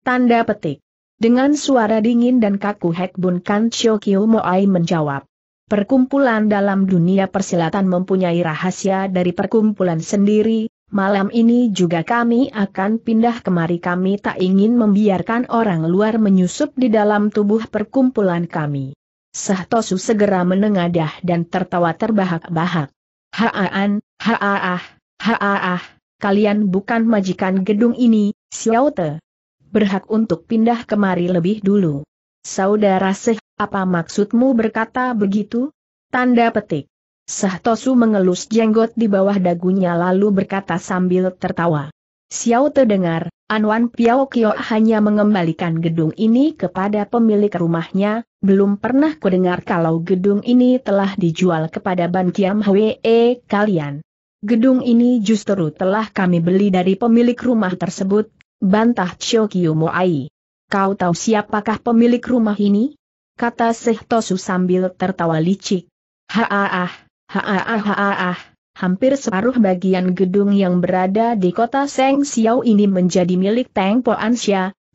Tanda petik. Dengan suara dingin dan kaku Hek Bun Kan Chio Kiu Moai menjawab. Perkumpulan dalam dunia persilatan mempunyai rahasia dari perkumpulan sendiri, malam ini juga kami akan pindah kemari kami tak ingin membiarkan orang luar menyusup di dalam tubuh perkumpulan kami. Tosu segera menengadah dan tertawa terbahak-bahak. Haaan, haaah, haaah, kalian bukan majikan gedung ini, Xiao Te berhak untuk pindah kemari lebih dulu. Saudara Seh, apa maksudmu berkata begitu? Tanda petik. Tosu mengelus jenggot di bawah dagunya lalu berkata sambil tertawa. Xiao terdengar, Anwan Piao Kio hanya mengembalikan gedung ini kepada pemilik rumahnya, belum pernah kudengar kalau gedung ini telah dijual kepada Ban Kiam Hwee eh, kalian. Gedung ini justru telah kami beli dari pemilik rumah tersebut, Bantah Chokyu Moai. Kau tahu siapakah pemilik rumah ini? Kata Sehtosu sambil tertawa licik. Haaah, haaah, haaah. Hampir separuh bagian gedung yang berada di kota Seng Xiao ini menjadi milik Teng Po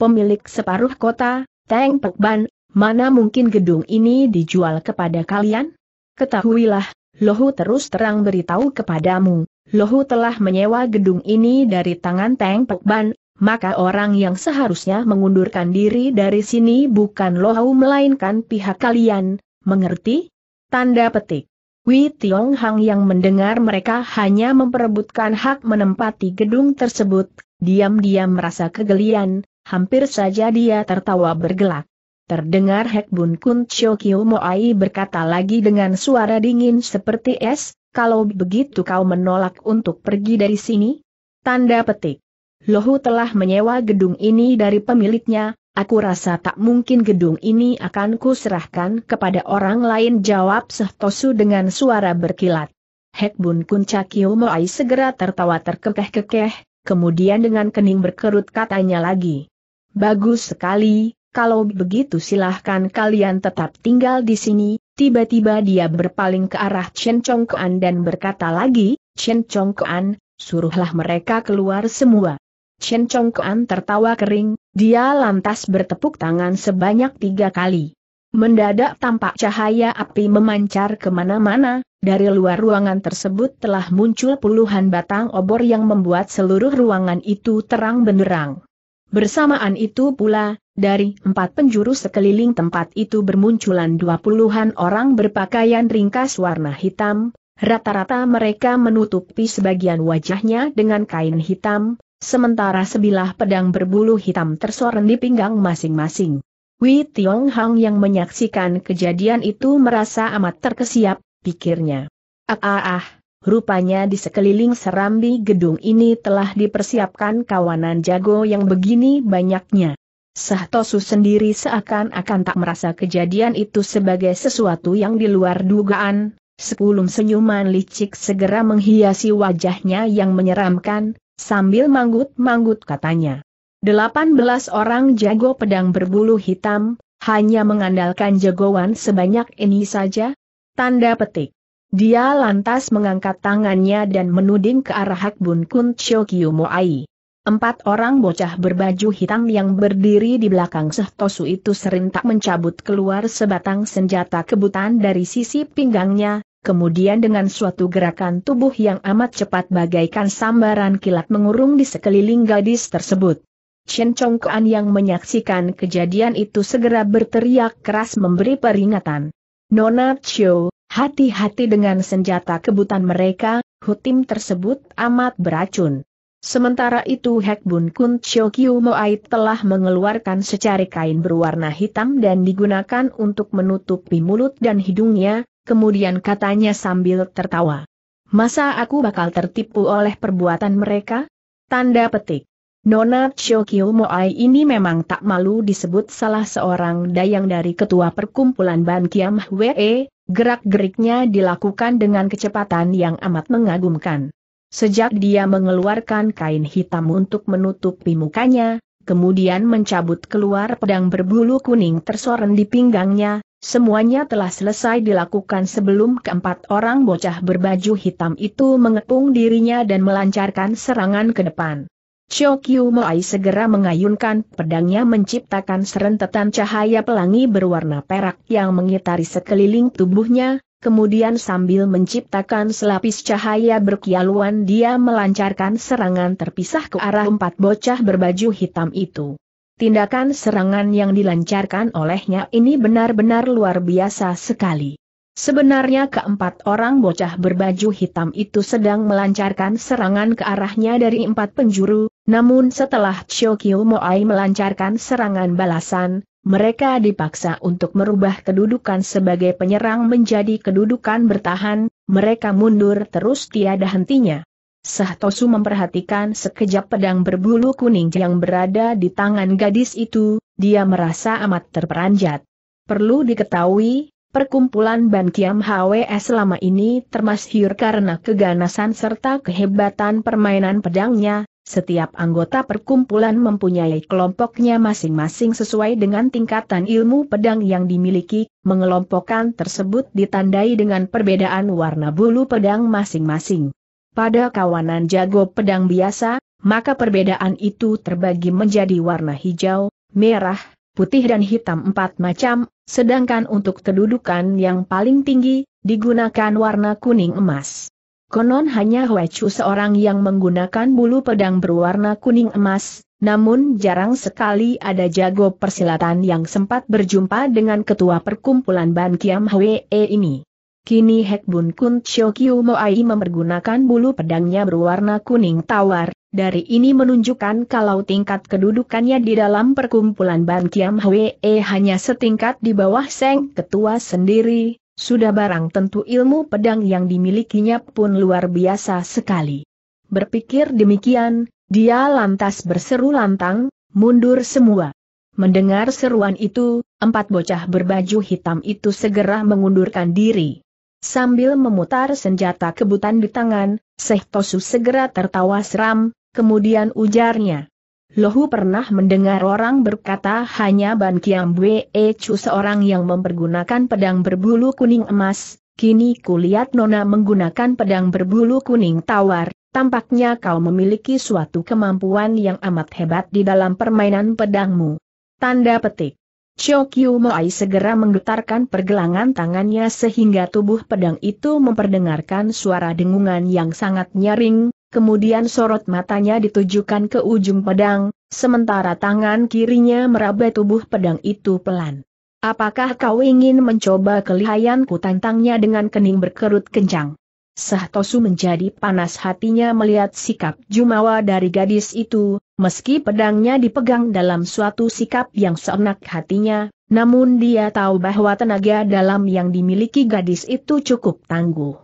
pemilik separuh kota, Teng Pek Ban, mana mungkin gedung ini dijual kepada kalian? Ketahuilah, Lohu terus terang beritahu kepadamu, Lohu telah menyewa gedung ini dari tangan Teng Ban, maka orang yang seharusnya mengundurkan diri dari sini bukan Lohau melainkan pihak kalian, mengerti? Tanda petik. Wei Tiong Hang yang mendengar mereka hanya memperebutkan hak menempati gedung tersebut, diam-diam merasa kegelian, hampir saja dia tertawa bergelak. Terdengar Hek Bun Kun Chio Mo Moai berkata lagi dengan suara dingin seperti es, kalau begitu kau menolak untuk pergi dari sini? Tanda petik. Lohu telah menyewa gedung ini dari pemiliknya, aku rasa tak mungkin gedung ini akan kuserahkan kepada orang lain jawab Sehtosu dengan suara berkilat. Hekbun Kuncakio Moai segera tertawa terkekeh-kekeh, kemudian dengan kening berkerut katanya lagi. Bagus sekali, kalau begitu silahkan kalian tetap tinggal di sini, tiba-tiba dia berpaling ke arah Chen Chongkoan dan berkata lagi, Chen Chongkoan, suruhlah mereka keluar semua. Chen Chongkuan tertawa kering, dia lantas bertepuk tangan sebanyak tiga kali. Mendadak tampak cahaya api memancar kemana-mana, dari luar ruangan tersebut telah muncul puluhan batang obor yang membuat seluruh ruangan itu terang benderang. Bersamaan itu pula, dari empat penjuru sekeliling tempat itu bermunculan dua puluhan orang berpakaian ringkas warna hitam, rata-rata mereka menutupi sebagian wajahnya dengan kain hitam, sementara sebilah pedang berbulu hitam tersorot di pinggang masing-masing. Wei Tiong Hang yang menyaksikan kejadian itu merasa amat terkesiap, pikirnya. Ah ah ah, rupanya di sekeliling serambi gedung ini telah dipersiapkan kawanan jago yang begini banyaknya. Sahtosu sendiri seakan-akan tak merasa kejadian itu sebagai sesuatu yang di luar dugaan, sekulum senyuman licik segera menghiasi wajahnya yang menyeramkan, sambil manggut-manggut katanya. Delapan belas orang jago pedang berbulu hitam, hanya mengandalkan jagoan sebanyak ini saja? Tanda petik. Dia lantas mengangkat tangannya dan menuding ke arah Hak Bun Kun Chio Moai. Empat orang bocah berbaju hitam yang berdiri di belakang Sehtosu itu serentak mencabut keluar sebatang senjata kebutan dari sisi pinggangnya, kemudian dengan suatu gerakan tubuh yang amat cepat bagaikan sambaran kilat mengurung di sekeliling gadis tersebut. Chen Chongkuan yang menyaksikan kejadian itu segera berteriak keras memberi peringatan. Nona Chiu, hati-hati dengan senjata kebutan mereka, hutim tersebut amat beracun. Sementara itu Hek Bun Kun Chiu Kiu Moai telah mengeluarkan secari kain berwarna hitam dan digunakan untuk menutupi mulut dan hidungnya, kemudian katanya sambil tertawa. Masa aku bakal tertipu oleh perbuatan mereka? Tanda petik. Nona Chokyo Moai ini memang tak malu disebut salah seorang dayang dari ketua perkumpulan Ban Kiam Hwe, gerak-geriknya dilakukan dengan kecepatan yang amat mengagumkan. Sejak dia mengeluarkan kain hitam untuk menutupi mukanya, kemudian mencabut keluar pedang berbulu kuning tersoren di pinggangnya, semuanya telah selesai dilakukan sebelum keempat orang bocah berbaju hitam itu mengepung dirinya dan melancarkan serangan ke depan. Chokyu Moai segera mengayunkan pedangnya menciptakan serentetan cahaya pelangi berwarna perak yang mengitari sekeliling tubuhnya, Kemudian sambil menciptakan selapis cahaya berkialuan dia melancarkan serangan terpisah ke arah empat bocah berbaju hitam itu. Tindakan serangan yang dilancarkan olehnya ini benar-benar luar biasa sekali. Sebenarnya keempat orang bocah berbaju hitam itu sedang melancarkan serangan ke arahnya dari empat penjuru, namun setelah Chokyo Moai melancarkan serangan balasan, mereka dipaksa untuk merubah kedudukan sebagai penyerang menjadi kedudukan bertahan, mereka mundur terus tiada hentinya. Sahtosu memperhatikan sekejap pedang berbulu kuning yang berada di tangan gadis itu, dia merasa amat terperanjat. Perlu diketahui, perkumpulan Ban Kiam Hwe selama ini termasyhur karena keganasan serta kehebatan permainan pedangnya, setiap anggota perkumpulan mempunyai kelompoknya masing-masing sesuai dengan tingkatan ilmu pedang yang dimiliki, mengelompokkan tersebut ditandai dengan perbedaan warna bulu pedang masing-masing. Pada kawanan jago pedang biasa, maka perbedaan itu terbagi menjadi warna hijau, merah, putih dan hitam empat macam, sedangkan untuk kedudukan yang paling tinggi, digunakan warna kuning emas. Konon hanya Huechu seorang yang menggunakan bulu pedang berwarna kuning emas, namun jarang sekali ada jago persilatan yang sempat berjumpa dengan ketua perkumpulan Ban Kiam Hwee e ini. Kini Hek Bun Kun Chio Kiu Moai mempergunakan bulu pedangnya berwarna kuning tawar, dari ini menunjukkan kalau tingkat kedudukannya di dalam perkumpulan Ban Kiam Hwee e hanya setingkat di bawah Seng Ketua sendiri, sudah barang tentu ilmu pedang yang dimilikinya pun luar biasa sekali. Berpikir demikian, dia lantas berseru lantang, mundur semua. Mendengar seruan itu, empat bocah berbaju hitam itu segera mengundurkan diri. Sambil memutar senjata kebutan di tangan, Seh Tosu segera tertawa seram, kemudian ujarnya. Lohu pernah mendengar orang berkata hanya Ban Kiam Bwe eh, Chu seorang yang mempergunakan pedang berbulu kuning emas, kini kulihat Nona menggunakan pedang berbulu kuning tawar, tampaknya kau memiliki suatu kemampuan yang amat hebat di dalam permainan pedangmu. Tanda petik. Chokyu Moai segera menggetarkan pergelangan tangannya sehingga tubuh pedang itu memperdengarkan suara dengungan yang sangat nyaring, kemudian sorot matanya ditujukan ke ujung pedang, sementara tangan kirinya meraba tubuh pedang itu pelan. Apakah kau ingin mencoba kelihayanku tantangnya dengan kening berkerut kencang? Sahtosu menjadi panas hatinya melihat sikap Jumawa dari gadis itu, meski pedangnya dipegang dalam suatu sikap yang seenak hatinya, namun dia tahu bahwa tenaga dalam yang dimiliki gadis itu cukup tangguh.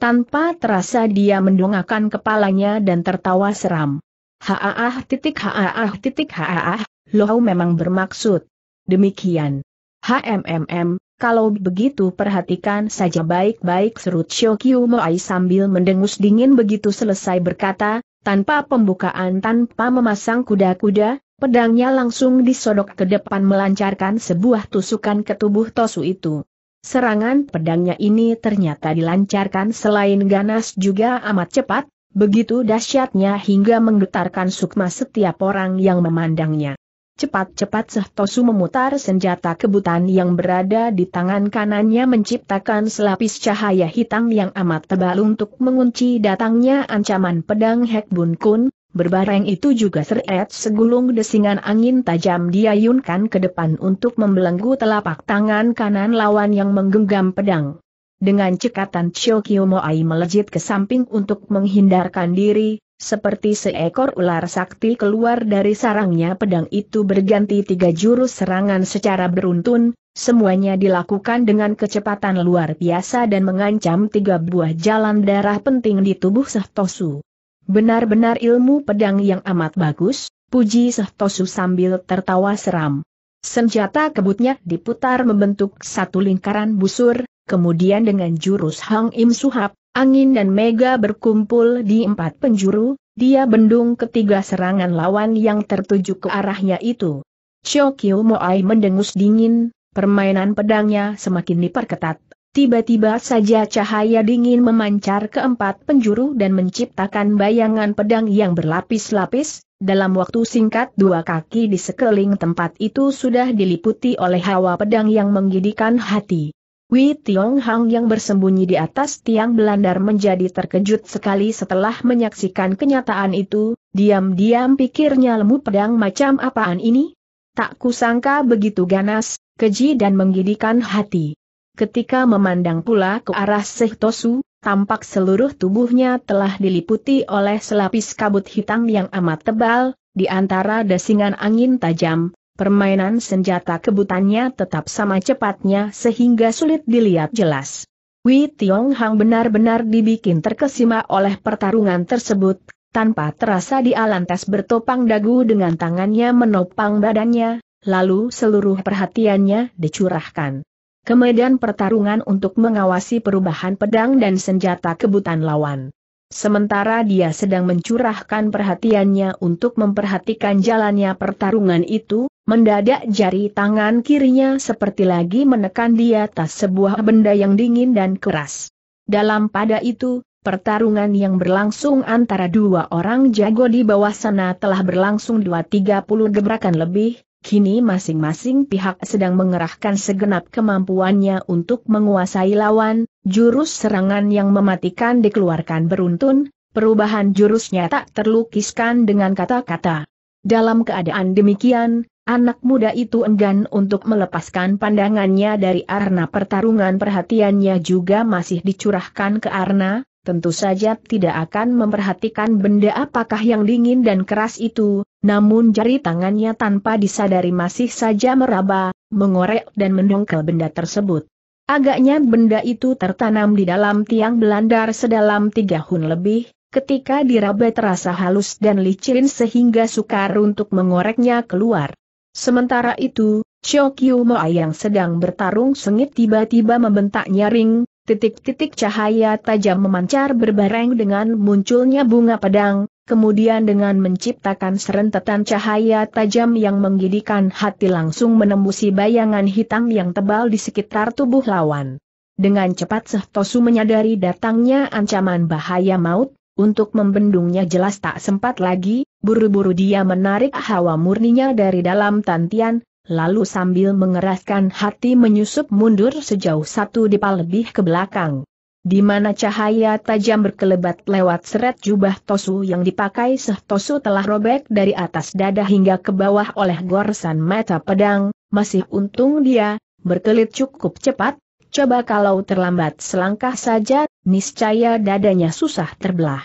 Tanpa terasa dia mendongakkan kepalanya dan tertawa seram. Haaah titik haaah titik haaah, loh memang bermaksud. Demikian. HMMM, kalau begitu perhatikan saja baik-baik serut Shokyu Moai sambil mendengus dingin begitu selesai berkata, tanpa pembukaan tanpa memasang kuda-kuda, pedangnya langsung disodok ke depan melancarkan sebuah tusukan ke tubuh Tosu itu. Serangan pedangnya ini ternyata dilancarkan selain ganas juga amat cepat, begitu dahsyatnya hingga menggetarkan sukma setiap orang yang memandangnya. Cepat-cepat Sehtosu memutar senjata kebutan yang berada di tangan kanannya menciptakan selapis cahaya hitam yang amat tebal untuk mengunci datangnya ancaman pedang Hek Bun Kun, Berbareng itu juga seret segulung desingan angin tajam diayunkan ke depan untuk membelenggu telapak tangan kanan lawan yang menggenggam pedang. Dengan cekatan Chokyo Moai melejit ke samping untuk menghindarkan diri, seperti seekor ular sakti keluar dari sarangnya pedang itu berganti tiga jurus serangan secara beruntun, semuanya dilakukan dengan kecepatan luar biasa dan mengancam tiga buah jalan darah penting di tubuh Sehtosu. Benar-benar ilmu pedang yang amat bagus, puji Sehtosu sambil tertawa seram. Senjata kebutnya diputar membentuk satu lingkaran busur, kemudian dengan jurus Hang Im Suhab, angin dan mega berkumpul di empat penjuru, dia bendung ketiga serangan lawan yang tertuju ke arahnya itu. Chokyo Moai mendengus dingin, permainan pedangnya semakin diperketat. Tiba-tiba saja cahaya dingin memancar ke empat penjuru dan menciptakan bayangan pedang yang berlapis-lapis, dalam waktu singkat dua kaki di sekeliling tempat itu sudah diliputi oleh hawa pedang yang menggidikan hati. Wei Tiong Hang yang bersembunyi di atas tiang belandar menjadi terkejut sekali setelah menyaksikan kenyataan itu, diam-diam pikirnya lemu pedang macam apaan ini? Tak kusangka begitu ganas, keji dan menggidikan hati. Ketika memandang pula ke arah Sehtosu, tampak seluruh tubuhnya telah diliputi oleh selapis kabut hitam yang amat tebal, di antara desingan angin tajam, permainan senjata kebutannya tetap sama cepatnya sehingga sulit dilihat jelas. Wei Tiong Hang benar-benar dibikin terkesima oleh pertarungan tersebut, tanpa terasa di alantas bertopang dagu dengan tangannya menopang badannya, lalu seluruh perhatiannya dicurahkan ke medan pertarungan untuk mengawasi perubahan pedang dan senjata kebutan lawan. Sementara dia sedang mencurahkan perhatiannya untuk memperhatikan jalannya pertarungan itu, mendadak jari tangan kirinya seperti lagi menekan di atas sebuah benda yang dingin dan keras. Dalam pada itu, pertarungan yang berlangsung antara dua orang jago di bawah sana telah berlangsung dua tiga puluh gebrakan lebih, Kini masing-masing pihak sedang mengerahkan segenap kemampuannya untuk menguasai lawan, jurus serangan yang mematikan dikeluarkan beruntun, perubahan jurusnya tak terlukiskan dengan kata-kata. Dalam keadaan demikian, anak muda itu enggan untuk melepaskan pandangannya dari arna pertarungan perhatiannya juga masih dicurahkan ke arna, tentu saja tidak akan memperhatikan benda apakah yang dingin dan keras itu, namun jari tangannya tanpa disadari masih saja meraba, mengorek dan mendongkel benda tersebut. Agaknya benda itu tertanam di dalam tiang belandar sedalam tiga hun lebih, ketika diraba terasa halus dan licin sehingga sukar untuk mengoreknya keluar. Sementara itu, Chokyu Moa yang sedang bertarung sengit tiba-tiba membentak nyaring, Titik-titik cahaya tajam memancar berbareng dengan munculnya bunga pedang, kemudian dengan menciptakan serentetan cahaya tajam yang menggidikan hati langsung menembusi bayangan hitam yang tebal di sekitar tubuh lawan. Dengan cepat Sehtosu menyadari datangnya ancaman bahaya maut, untuk membendungnya jelas tak sempat lagi, buru-buru dia menarik hawa murninya dari dalam tantian, lalu sambil mengeraskan hati menyusup mundur sejauh satu dipa lebih ke belakang. Di mana cahaya tajam berkelebat lewat seret jubah Tosu yang dipakai Seh Tosu telah robek dari atas dada hingga ke bawah oleh gorsan mata pedang, masih untung dia, berkelit cukup cepat, coba kalau terlambat selangkah saja, niscaya dadanya susah terbelah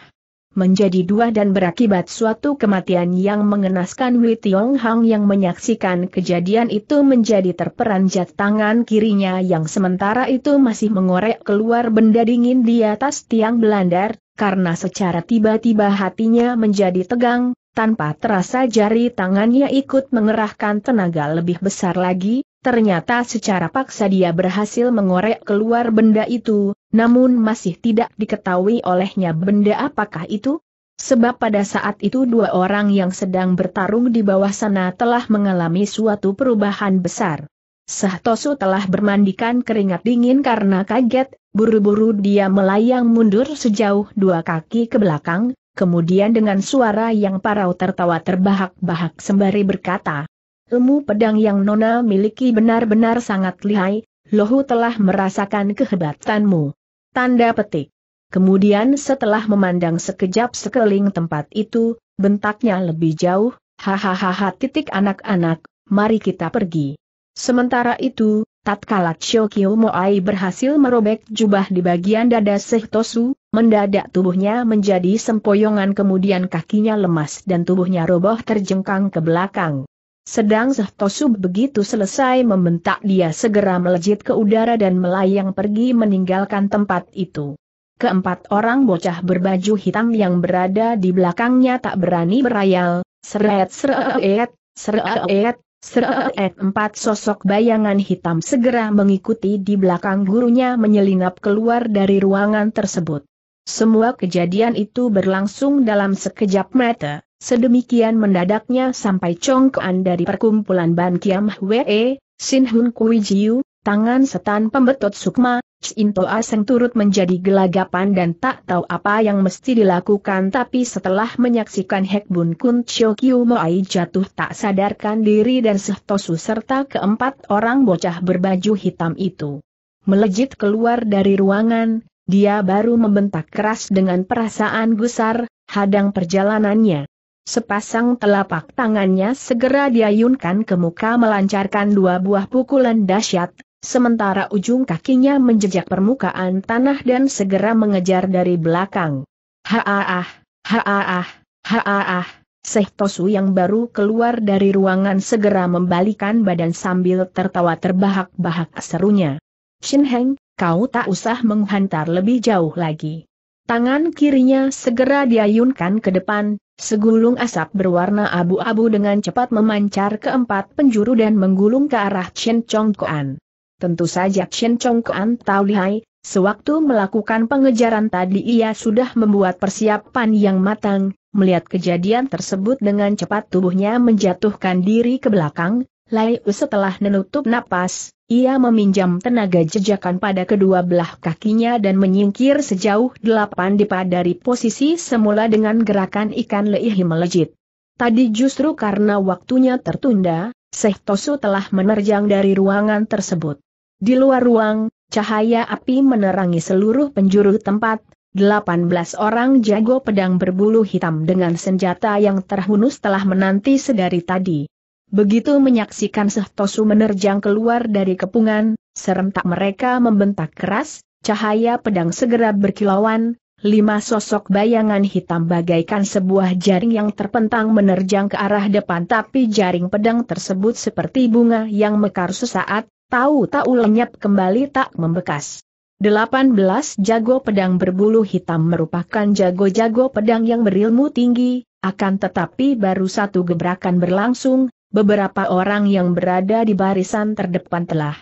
menjadi dua dan berakibat suatu kematian yang mengenaskan Wei Tiong yang menyaksikan kejadian itu menjadi terperanjat tangan kirinya yang sementara itu masih mengorek keluar benda dingin di atas tiang belandar, karena secara tiba-tiba hatinya menjadi tegang, tanpa terasa jari tangannya ikut mengerahkan tenaga lebih besar lagi, Ternyata secara paksa dia berhasil mengorek keluar benda itu, namun masih tidak diketahui olehnya benda apakah itu. Sebab pada saat itu dua orang yang sedang bertarung di bawah sana telah mengalami suatu perubahan besar. Sahtosu telah bermandikan keringat dingin karena kaget, buru-buru dia melayang mundur sejauh dua kaki ke belakang, kemudian dengan suara yang parau tertawa terbahak-bahak sembari berkata, Ilmu pedang yang Nona miliki benar-benar sangat lihai, Lohu telah merasakan kehebatanmu. Tanda petik. Kemudian setelah memandang sekejap sekeliling tempat itu, bentaknya lebih jauh, hahaha titik anak-anak, mari kita pergi. Sementara itu, tatkala Chokyo Moai berhasil merobek jubah di bagian dada Sehtosu, mendadak tubuhnya menjadi sempoyongan kemudian kakinya lemas dan tubuhnya roboh terjengkang ke belakang. Sedang Zahtosub begitu selesai membentak dia segera melejit ke udara dan melayang pergi meninggalkan tempat itu. Keempat orang bocah berbaju hitam yang berada di belakangnya tak berani berayal, seret seret, seret, seret empat sosok bayangan hitam segera mengikuti di belakang gurunya menyelinap keluar dari ruangan tersebut. Semua kejadian itu berlangsung dalam sekejap mata. Sedemikian mendadaknya sampai congkoan dari perkumpulan Ban Kiam Hwee, Sin Hun Kui Jiu, tangan setan pembetot Sukma, Cinto Aseng turut menjadi gelagapan dan tak tahu apa yang mesti dilakukan tapi setelah menyaksikan Hek Bun Kun Chio Kiu Moai jatuh tak sadarkan diri dan Sehtosu serta keempat orang bocah berbaju hitam itu. Melejit keluar dari ruangan, dia baru membentak keras dengan perasaan gusar, hadang perjalanannya. Sepasang telapak tangannya segera diayunkan ke muka melancarkan dua buah pukulan dahsyat, sementara ujung kakinya menjejak permukaan tanah dan segera mengejar dari belakang. Haaah, haaah, haaah, Sehtosu yang baru keluar dari ruangan segera membalikan badan sambil tertawa terbahak-bahak serunya. Shin Heng, kau tak usah menghantar lebih jauh lagi. Tangan kirinya segera diayunkan ke depan, Segulung asap berwarna abu-abu dengan cepat memancar ke empat penjuru dan menggulung ke arah Chen Chong Kuan. Tentu saja Chen Chong Kuan tahu lihai, sewaktu melakukan pengejaran tadi ia sudah membuat persiapan yang matang, melihat kejadian tersebut dengan cepat tubuhnya menjatuhkan diri ke belakang, Lai U setelah menutup napas, ia meminjam tenaga jejakan pada kedua belah kakinya dan menyingkir sejauh delapan dipa dari posisi semula dengan gerakan ikan leihi melejit. Tadi justru karena waktunya tertunda, Tosu telah menerjang dari ruangan tersebut. Di luar ruang, cahaya api menerangi seluruh penjuru tempat, 18 orang jago pedang berbulu hitam dengan senjata yang terhunus telah menanti sedari tadi. Begitu menyaksikan Sehto menerjang keluar dari kepungan, serentak mereka membentak keras, cahaya pedang segera berkilauan, lima sosok bayangan hitam bagaikan sebuah jaring yang terpentang menerjang ke arah depan tapi jaring pedang tersebut seperti bunga yang mekar sesaat, tahu-tahu lenyap kembali tak membekas. 18 jago pedang berbulu hitam merupakan jago-jago pedang yang berilmu tinggi, akan tetapi baru satu gebrakan berlangsung, beberapa orang yang berada di barisan terdepan telah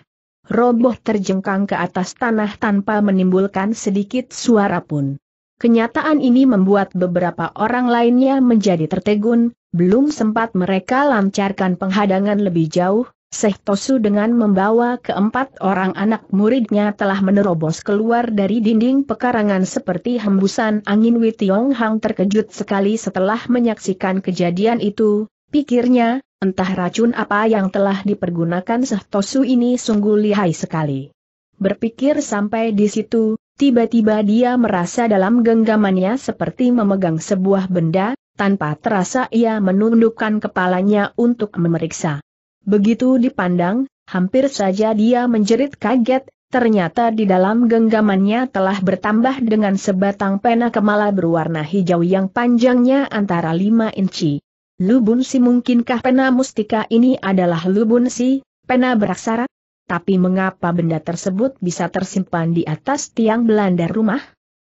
roboh terjengkang ke atas tanah tanpa menimbulkan sedikit suara pun. Kenyataan ini membuat beberapa orang lainnya menjadi tertegun, belum sempat mereka lancarkan penghadangan lebih jauh, Tosu dengan membawa keempat orang anak muridnya telah menerobos keluar dari dinding pekarangan seperti hembusan angin Witiong Hang terkejut sekali setelah menyaksikan kejadian itu, Pikirnya, entah racun apa yang telah dipergunakan Sehtosu ini sungguh lihai sekali. Berpikir sampai di situ, tiba-tiba dia merasa dalam genggamannya seperti memegang sebuah benda, tanpa terasa ia menundukkan kepalanya untuk memeriksa. Begitu dipandang, hampir saja dia menjerit kaget, Ternyata di dalam genggamannya telah bertambah dengan sebatang pena kemala berwarna hijau yang panjangnya antara 5 inci. Lubun si mungkinkah pena mustika ini adalah Lubun si, pena beraksara? Tapi mengapa benda tersebut bisa tersimpan di atas tiang belanda rumah?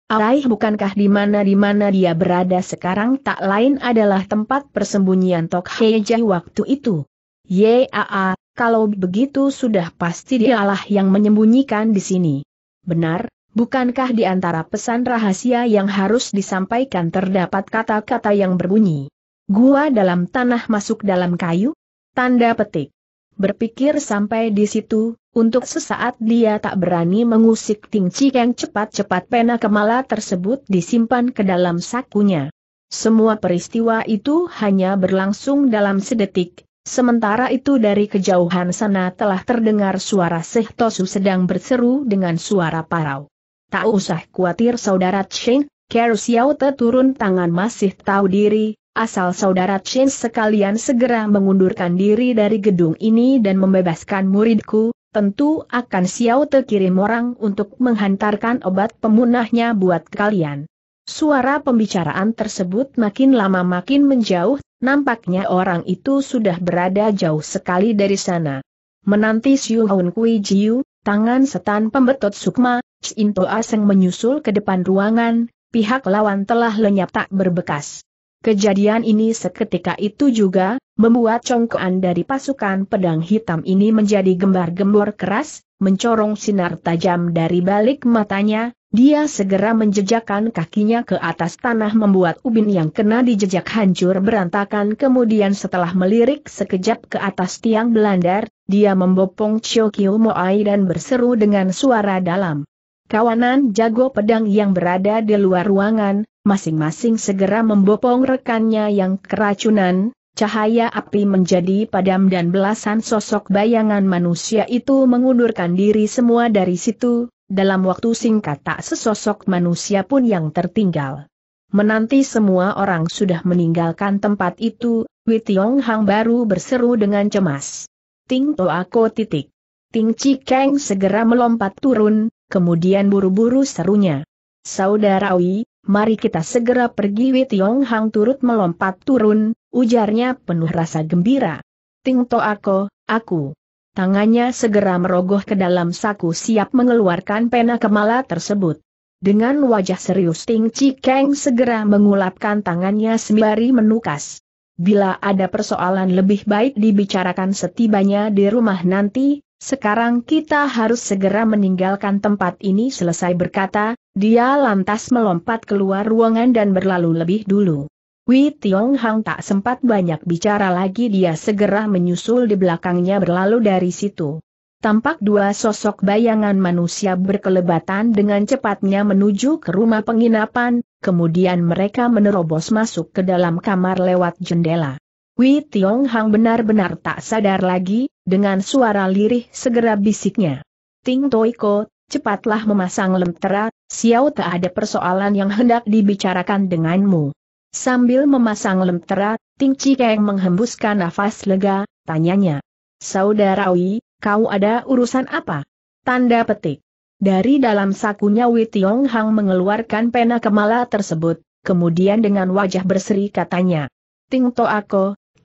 Alaih bukankah di mana-di dia berada sekarang tak lain adalah tempat persembunyian Tok Heja waktu itu. Yaa, kalau begitu sudah pasti dialah yang menyembunyikan di sini. Benar, bukankah di antara pesan rahasia yang harus disampaikan terdapat kata-kata yang berbunyi, Gua dalam tanah masuk dalam kayu? Tanda petik. Berpikir sampai di situ, untuk sesaat dia tak berani mengusik Ting yang cepat-cepat pena kemala tersebut disimpan ke dalam sakunya. Semua peristiwa itu hanya berlangsung dalam sedetik, Sementara itu dari kejauhan sana telah terdengar suara Seh Tosu sedang berseru dengan suara parau. Tak usah khawatir saudara Cheng, Kersiao turun tangan masih tahu diri, asal saudara Chin sekalian segera mengundurkan diri dari gedung ini dan membebaskan muridku, tentu akan Xiao Te kirim orang untuk menghantarkan obat pemunahnya buat kalian. Suara pembicaraan tersebut makin lama makin menjauh, nampaknya orang itu sudah berada jauh sekali dari sana. Menanti Xiu Hun Kui Jiu, tangan setan pembetot Sukma, Cinto Aseng menyusul ke depan ruangan, pihak lawan telah lenyap tak berbekas. Kejadian ini seketika itu juga, membuat congkoan dari pasukan pedang hitam ini menjadi gembar-gembor keras, mencorong sinar tajam dari balik matanya, dia segera menjejakkan kakinya ke atas tanah membuat ubin yang kena dijejak hancur berantakan kemudian setelah melirik sekejap ke atas tiang belandar, dia membopong Chio Moai dan berseru dengan suara dalam. Kawanan jago pedang yang berada di luar ruangan, masing-masing segera membopong rekannya yang keracunan, cahaya api menjadi padam dan belasan sosok bayangan manusia itu mengundurkan diri semua dari situ, dalam waktu singkat tak sesosok manusia pun yang tertinggal. Menanti semua orang sudah meninggalkan tempat itu, Witiong Hang baru berseru dengan cemas. Ting to aku titik. Ting Chi Keng segera melompat turun, kemudian buru-buru serunya. Saudara Saudarawi, mari kita segera pergi Wit Yong Hang turut melompat turun, ujarnya penuh rasa gembira. Ting to ako, aku. Tangannya segera merogoh ke dalam saku siap mengeluarkan pena kemala tersebut. Dengan wajah serius Ting Chi Kang segera mengulapkan tangannya sembari menukas. Bila ada persoalan lebih baik dibicarakan setibanya di rumah nanti, sekarang kita harus segera meninggalkan tempat ini selesai berkata, dia lantas melompat keluar ruangan dan berlalu lebih dulu. Wei Tiong Hang tak sempat banyak bicara lagi dia segera menyusul di belakangnya berlalu dari situ. Tampak dua sosok bayangan manusia berkelebatan dengan cepatnya menuju ke rumah penginapan, kemudian mereka menerobos masuk ke dalam kamar lewat jendela. Wei Tiong Hang benar-benar tak sadar lagi, dengan suara lirih segera bisiknya. Ting Toiko, cepatlah memasang lentera, Xiao tak ada persoalan yang hendak dibicarakan denganmu. Sambil memasang lemtera, Ting Chikeng menghembuskan nafas lega, tanyanya. Saudara Wi, kau ada urusan apa? Tanda petik. Dari dalam sakunya Wei Tiong Hang mengeluarkan pena kemala tersebut, kemudian dengan wajah berseri katanya. Ting To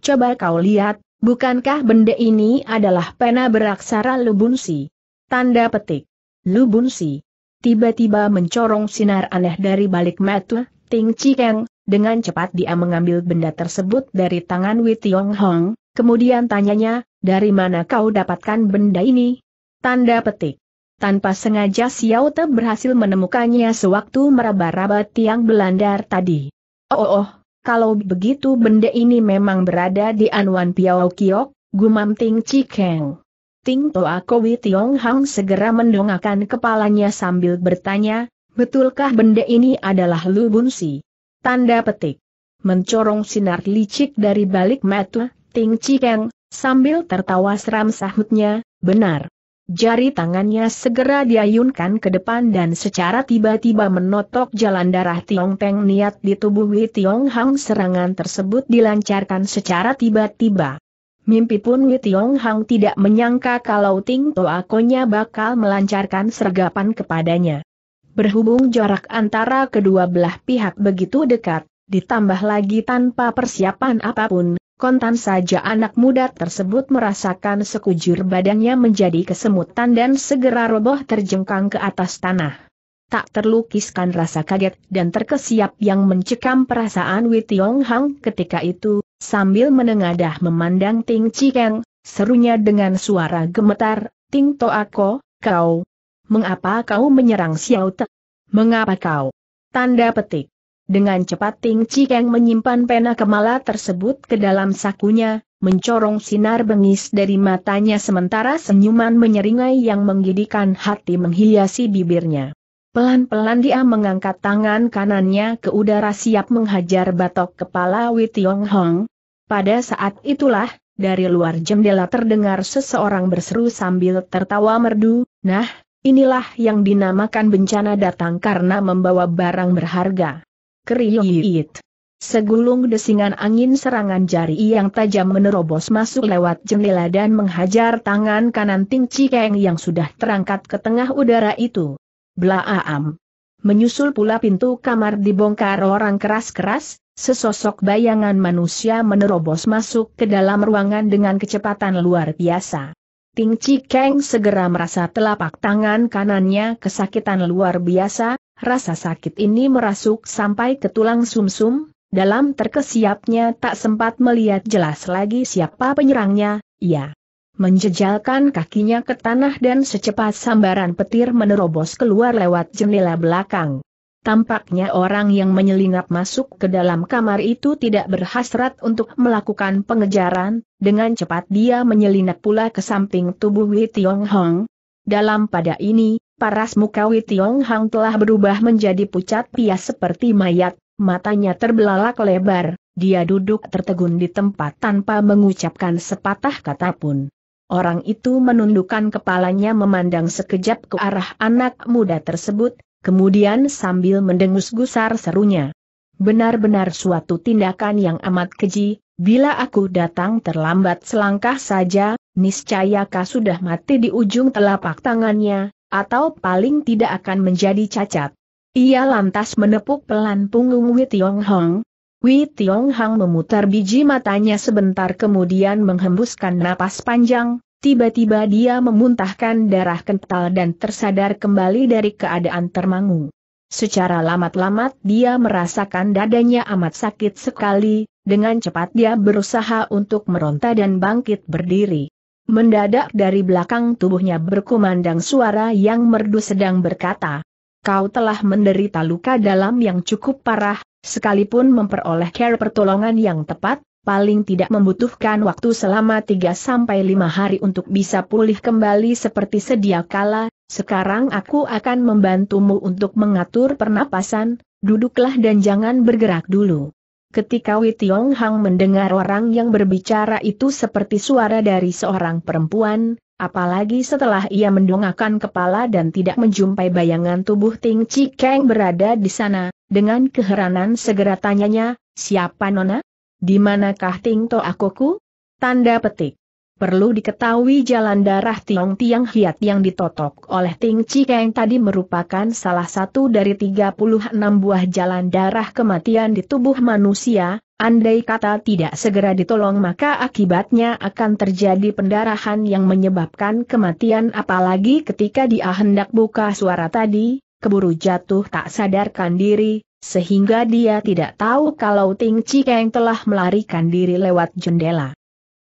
coba kau lihat, bukankah benda ini adalah pena beraksara Lubunsi? Tanda petik. Lubunsi tiba-tiba mencorong sinar aneh dari balik mata, Ting Chikeng, dengan cepat dia mengambil benda tersebut dari tangan Wei Tiong Hong, kemudian tanyanya, dari mana kau dapatkan benda ini? Tanda petik. Tanpa sengaja Xiao Te berhasil menemukannya sewaktu meraba-raba tiang belandar tadi. Oh, oh, oh kalau begitu benda ini memang berada di Anuan Piao Kiok, gumam Ting Chikeng. Ting Toa Kowi Tiong Hang segera mendongakkan kepalanya sambil bertanya, betulkah benda ini adalah Lu Bun Si? Tanda petik. Mencorong sinar licik dari balik mata, Ting Cikeng, sambil tertawa seram sahutnya, benar. Jari tangannya segera diayunkan ke depan dan secara tiba-tiba menotok jalan darah Tiong Peng niat di tubuh Wei Tiong Hang serangan tersebut dilancarkan secara tiba-tiba. Mimpi pun Tiong Hang tidak menyangka kalau Ting Toa bakal melancarkan sergapan kepadanya. Berhubung jarak antara kedua belah pihak begitu dekat, ditambah lagi tanpa persiapan apapun, kontan saja anak muda tersebut merasakan sekujur badannya menjadi kesemutan dan segera roboh terjengkang ke atas tanah tak terlukiskan rasa kaget dan terkesiap yang mencekam perasaan Tiong Hang ketika itu, Sambil menengadah memandang Ting Cikeng, serunya dengan suara gemetar, Ting Toako, kau. Mengapa kau menyerang Xiao Te? Mengapa kau? Tanda petik. Dengan cepat Ting Cikeng menyimpan pena kemala tersebut ke dalam sakunya, mencorong sinar bengis dari matanya sementara senyuman menyeringai yang menggidikan hati menghiasi bibirnya. Pelan-pelan dia mengangkat tangan kanannya ke udara siap menghajar batok kepala Wei Tiong Hong, pada saat itulah, dari luar jendela terdengar seseorang berseru sambil tertawa merdu, nah, inilah yang dinamakan bencana datang karena membawa barang berharga. Kriit. Segulung desingan angin serangan jari yang tajam menerobos masuk lewat jendela dan menghajar tangan kanan Ting keng yang sudah terangkat ke tengah udara itu. Blaaam. Menyusul pula pintu kamar dibongkar orang keras-keras, Sesosok bayangan manusia menerobos masuk ke dalam ruangan dengan kecepatan luar biasa. Ting Chi Keng segera merasa telapak tangan kanannya kesakitan luar biasa, rasa sakit ini merasuk sampai ke tulang sumsum, -sum, dalam terkesiapnya tak sempat melihat jelas lagi siapa penyerangnya, ia menjejalkan kakinya ke tanah dan secepat sambaran petir menerobos keluar lewat jendela belakang. Tampaknya orang yang menyelinap masuk ke dalam kamar itu tidak berhasrat untuk melakukan pengejaran, dengan cepat dia menyelinap pula ke samping tubuh Wei Tiong Hong. Dalam pada ini, paras muka Wei Tiong Hong telah berubah menjadi pucat pias seperti mayat, matanya terbelalak lebar, dia duduk tertegun di tempat tanpa mengucapkan sepatah kata pun. Orang itu menundukkan kepalanya memandang sekejap ke arah anak muda tersebut, kemudian sambil mendengus gusar serunya. Benar-benar suatu tindakan yang amat keji, bila aku datang terlambat selangkah saja, niscaya kau sudah mati di ujung telapak tangannya, atau paling tidak akan menjadi cacat. Ia lantas menepuk pelan punggung Wei Tiong Hong. Wei Tiong Hong memutar biji matanya sebentar kemudian menghembuskan napas panjang, Tiba-tiba dia memuntahkan darah kental dan tersadar kembali dari keadaan termangu. Secara lamat-lamat dia merasakan dadanya amat sakit sekali, dengan cepat dia berusaha untuk meronta dan bangkit berdiri. Mendadak dari belakang tubuhnya berkumandang suara yang merdu sedang berkata, Kau telah menderita luka dalam yang cukup parah, sekalipun memperoleh care pertolongan yang tepat, paling tidak membutuhkan waktu selama 3-5 hari untuk bisa pulih kembali seperti sedia kala, sekarang aku akan membantumu untuk mengatur pernapasan, duduklah dan jangan bergerak dulu. Ketika Wei Tiong Hang mendengar orang yang berbicara itu seperti suara dari seorang perempuan, apalagi setelah ia mendongakkan kepala dan tidak menjumpai bayangan tubuh Ting Chi Kang berada di sana, dengan keheranan segera tanyanya, siapa Nona? Di manakah Ting To Akoku? Tanda petik. Perlu diketahui jalan darah Tiong Tiang Hiat yang ditotok oleh Ting Keng tadi merupakan salah satu dari 36 buah jalan darah kematian di tubuh manusia, andai kata tidak segera ditolong maka akibatnya akan terjadi pendarahan yang menyebabkan kematian apalagi ketika dia hendak buka suara tadi, keburu jatuh tak sadarkan diri, sehingga dia tidak tahu kalau Ting yang telah melarikan diri lewat jendela.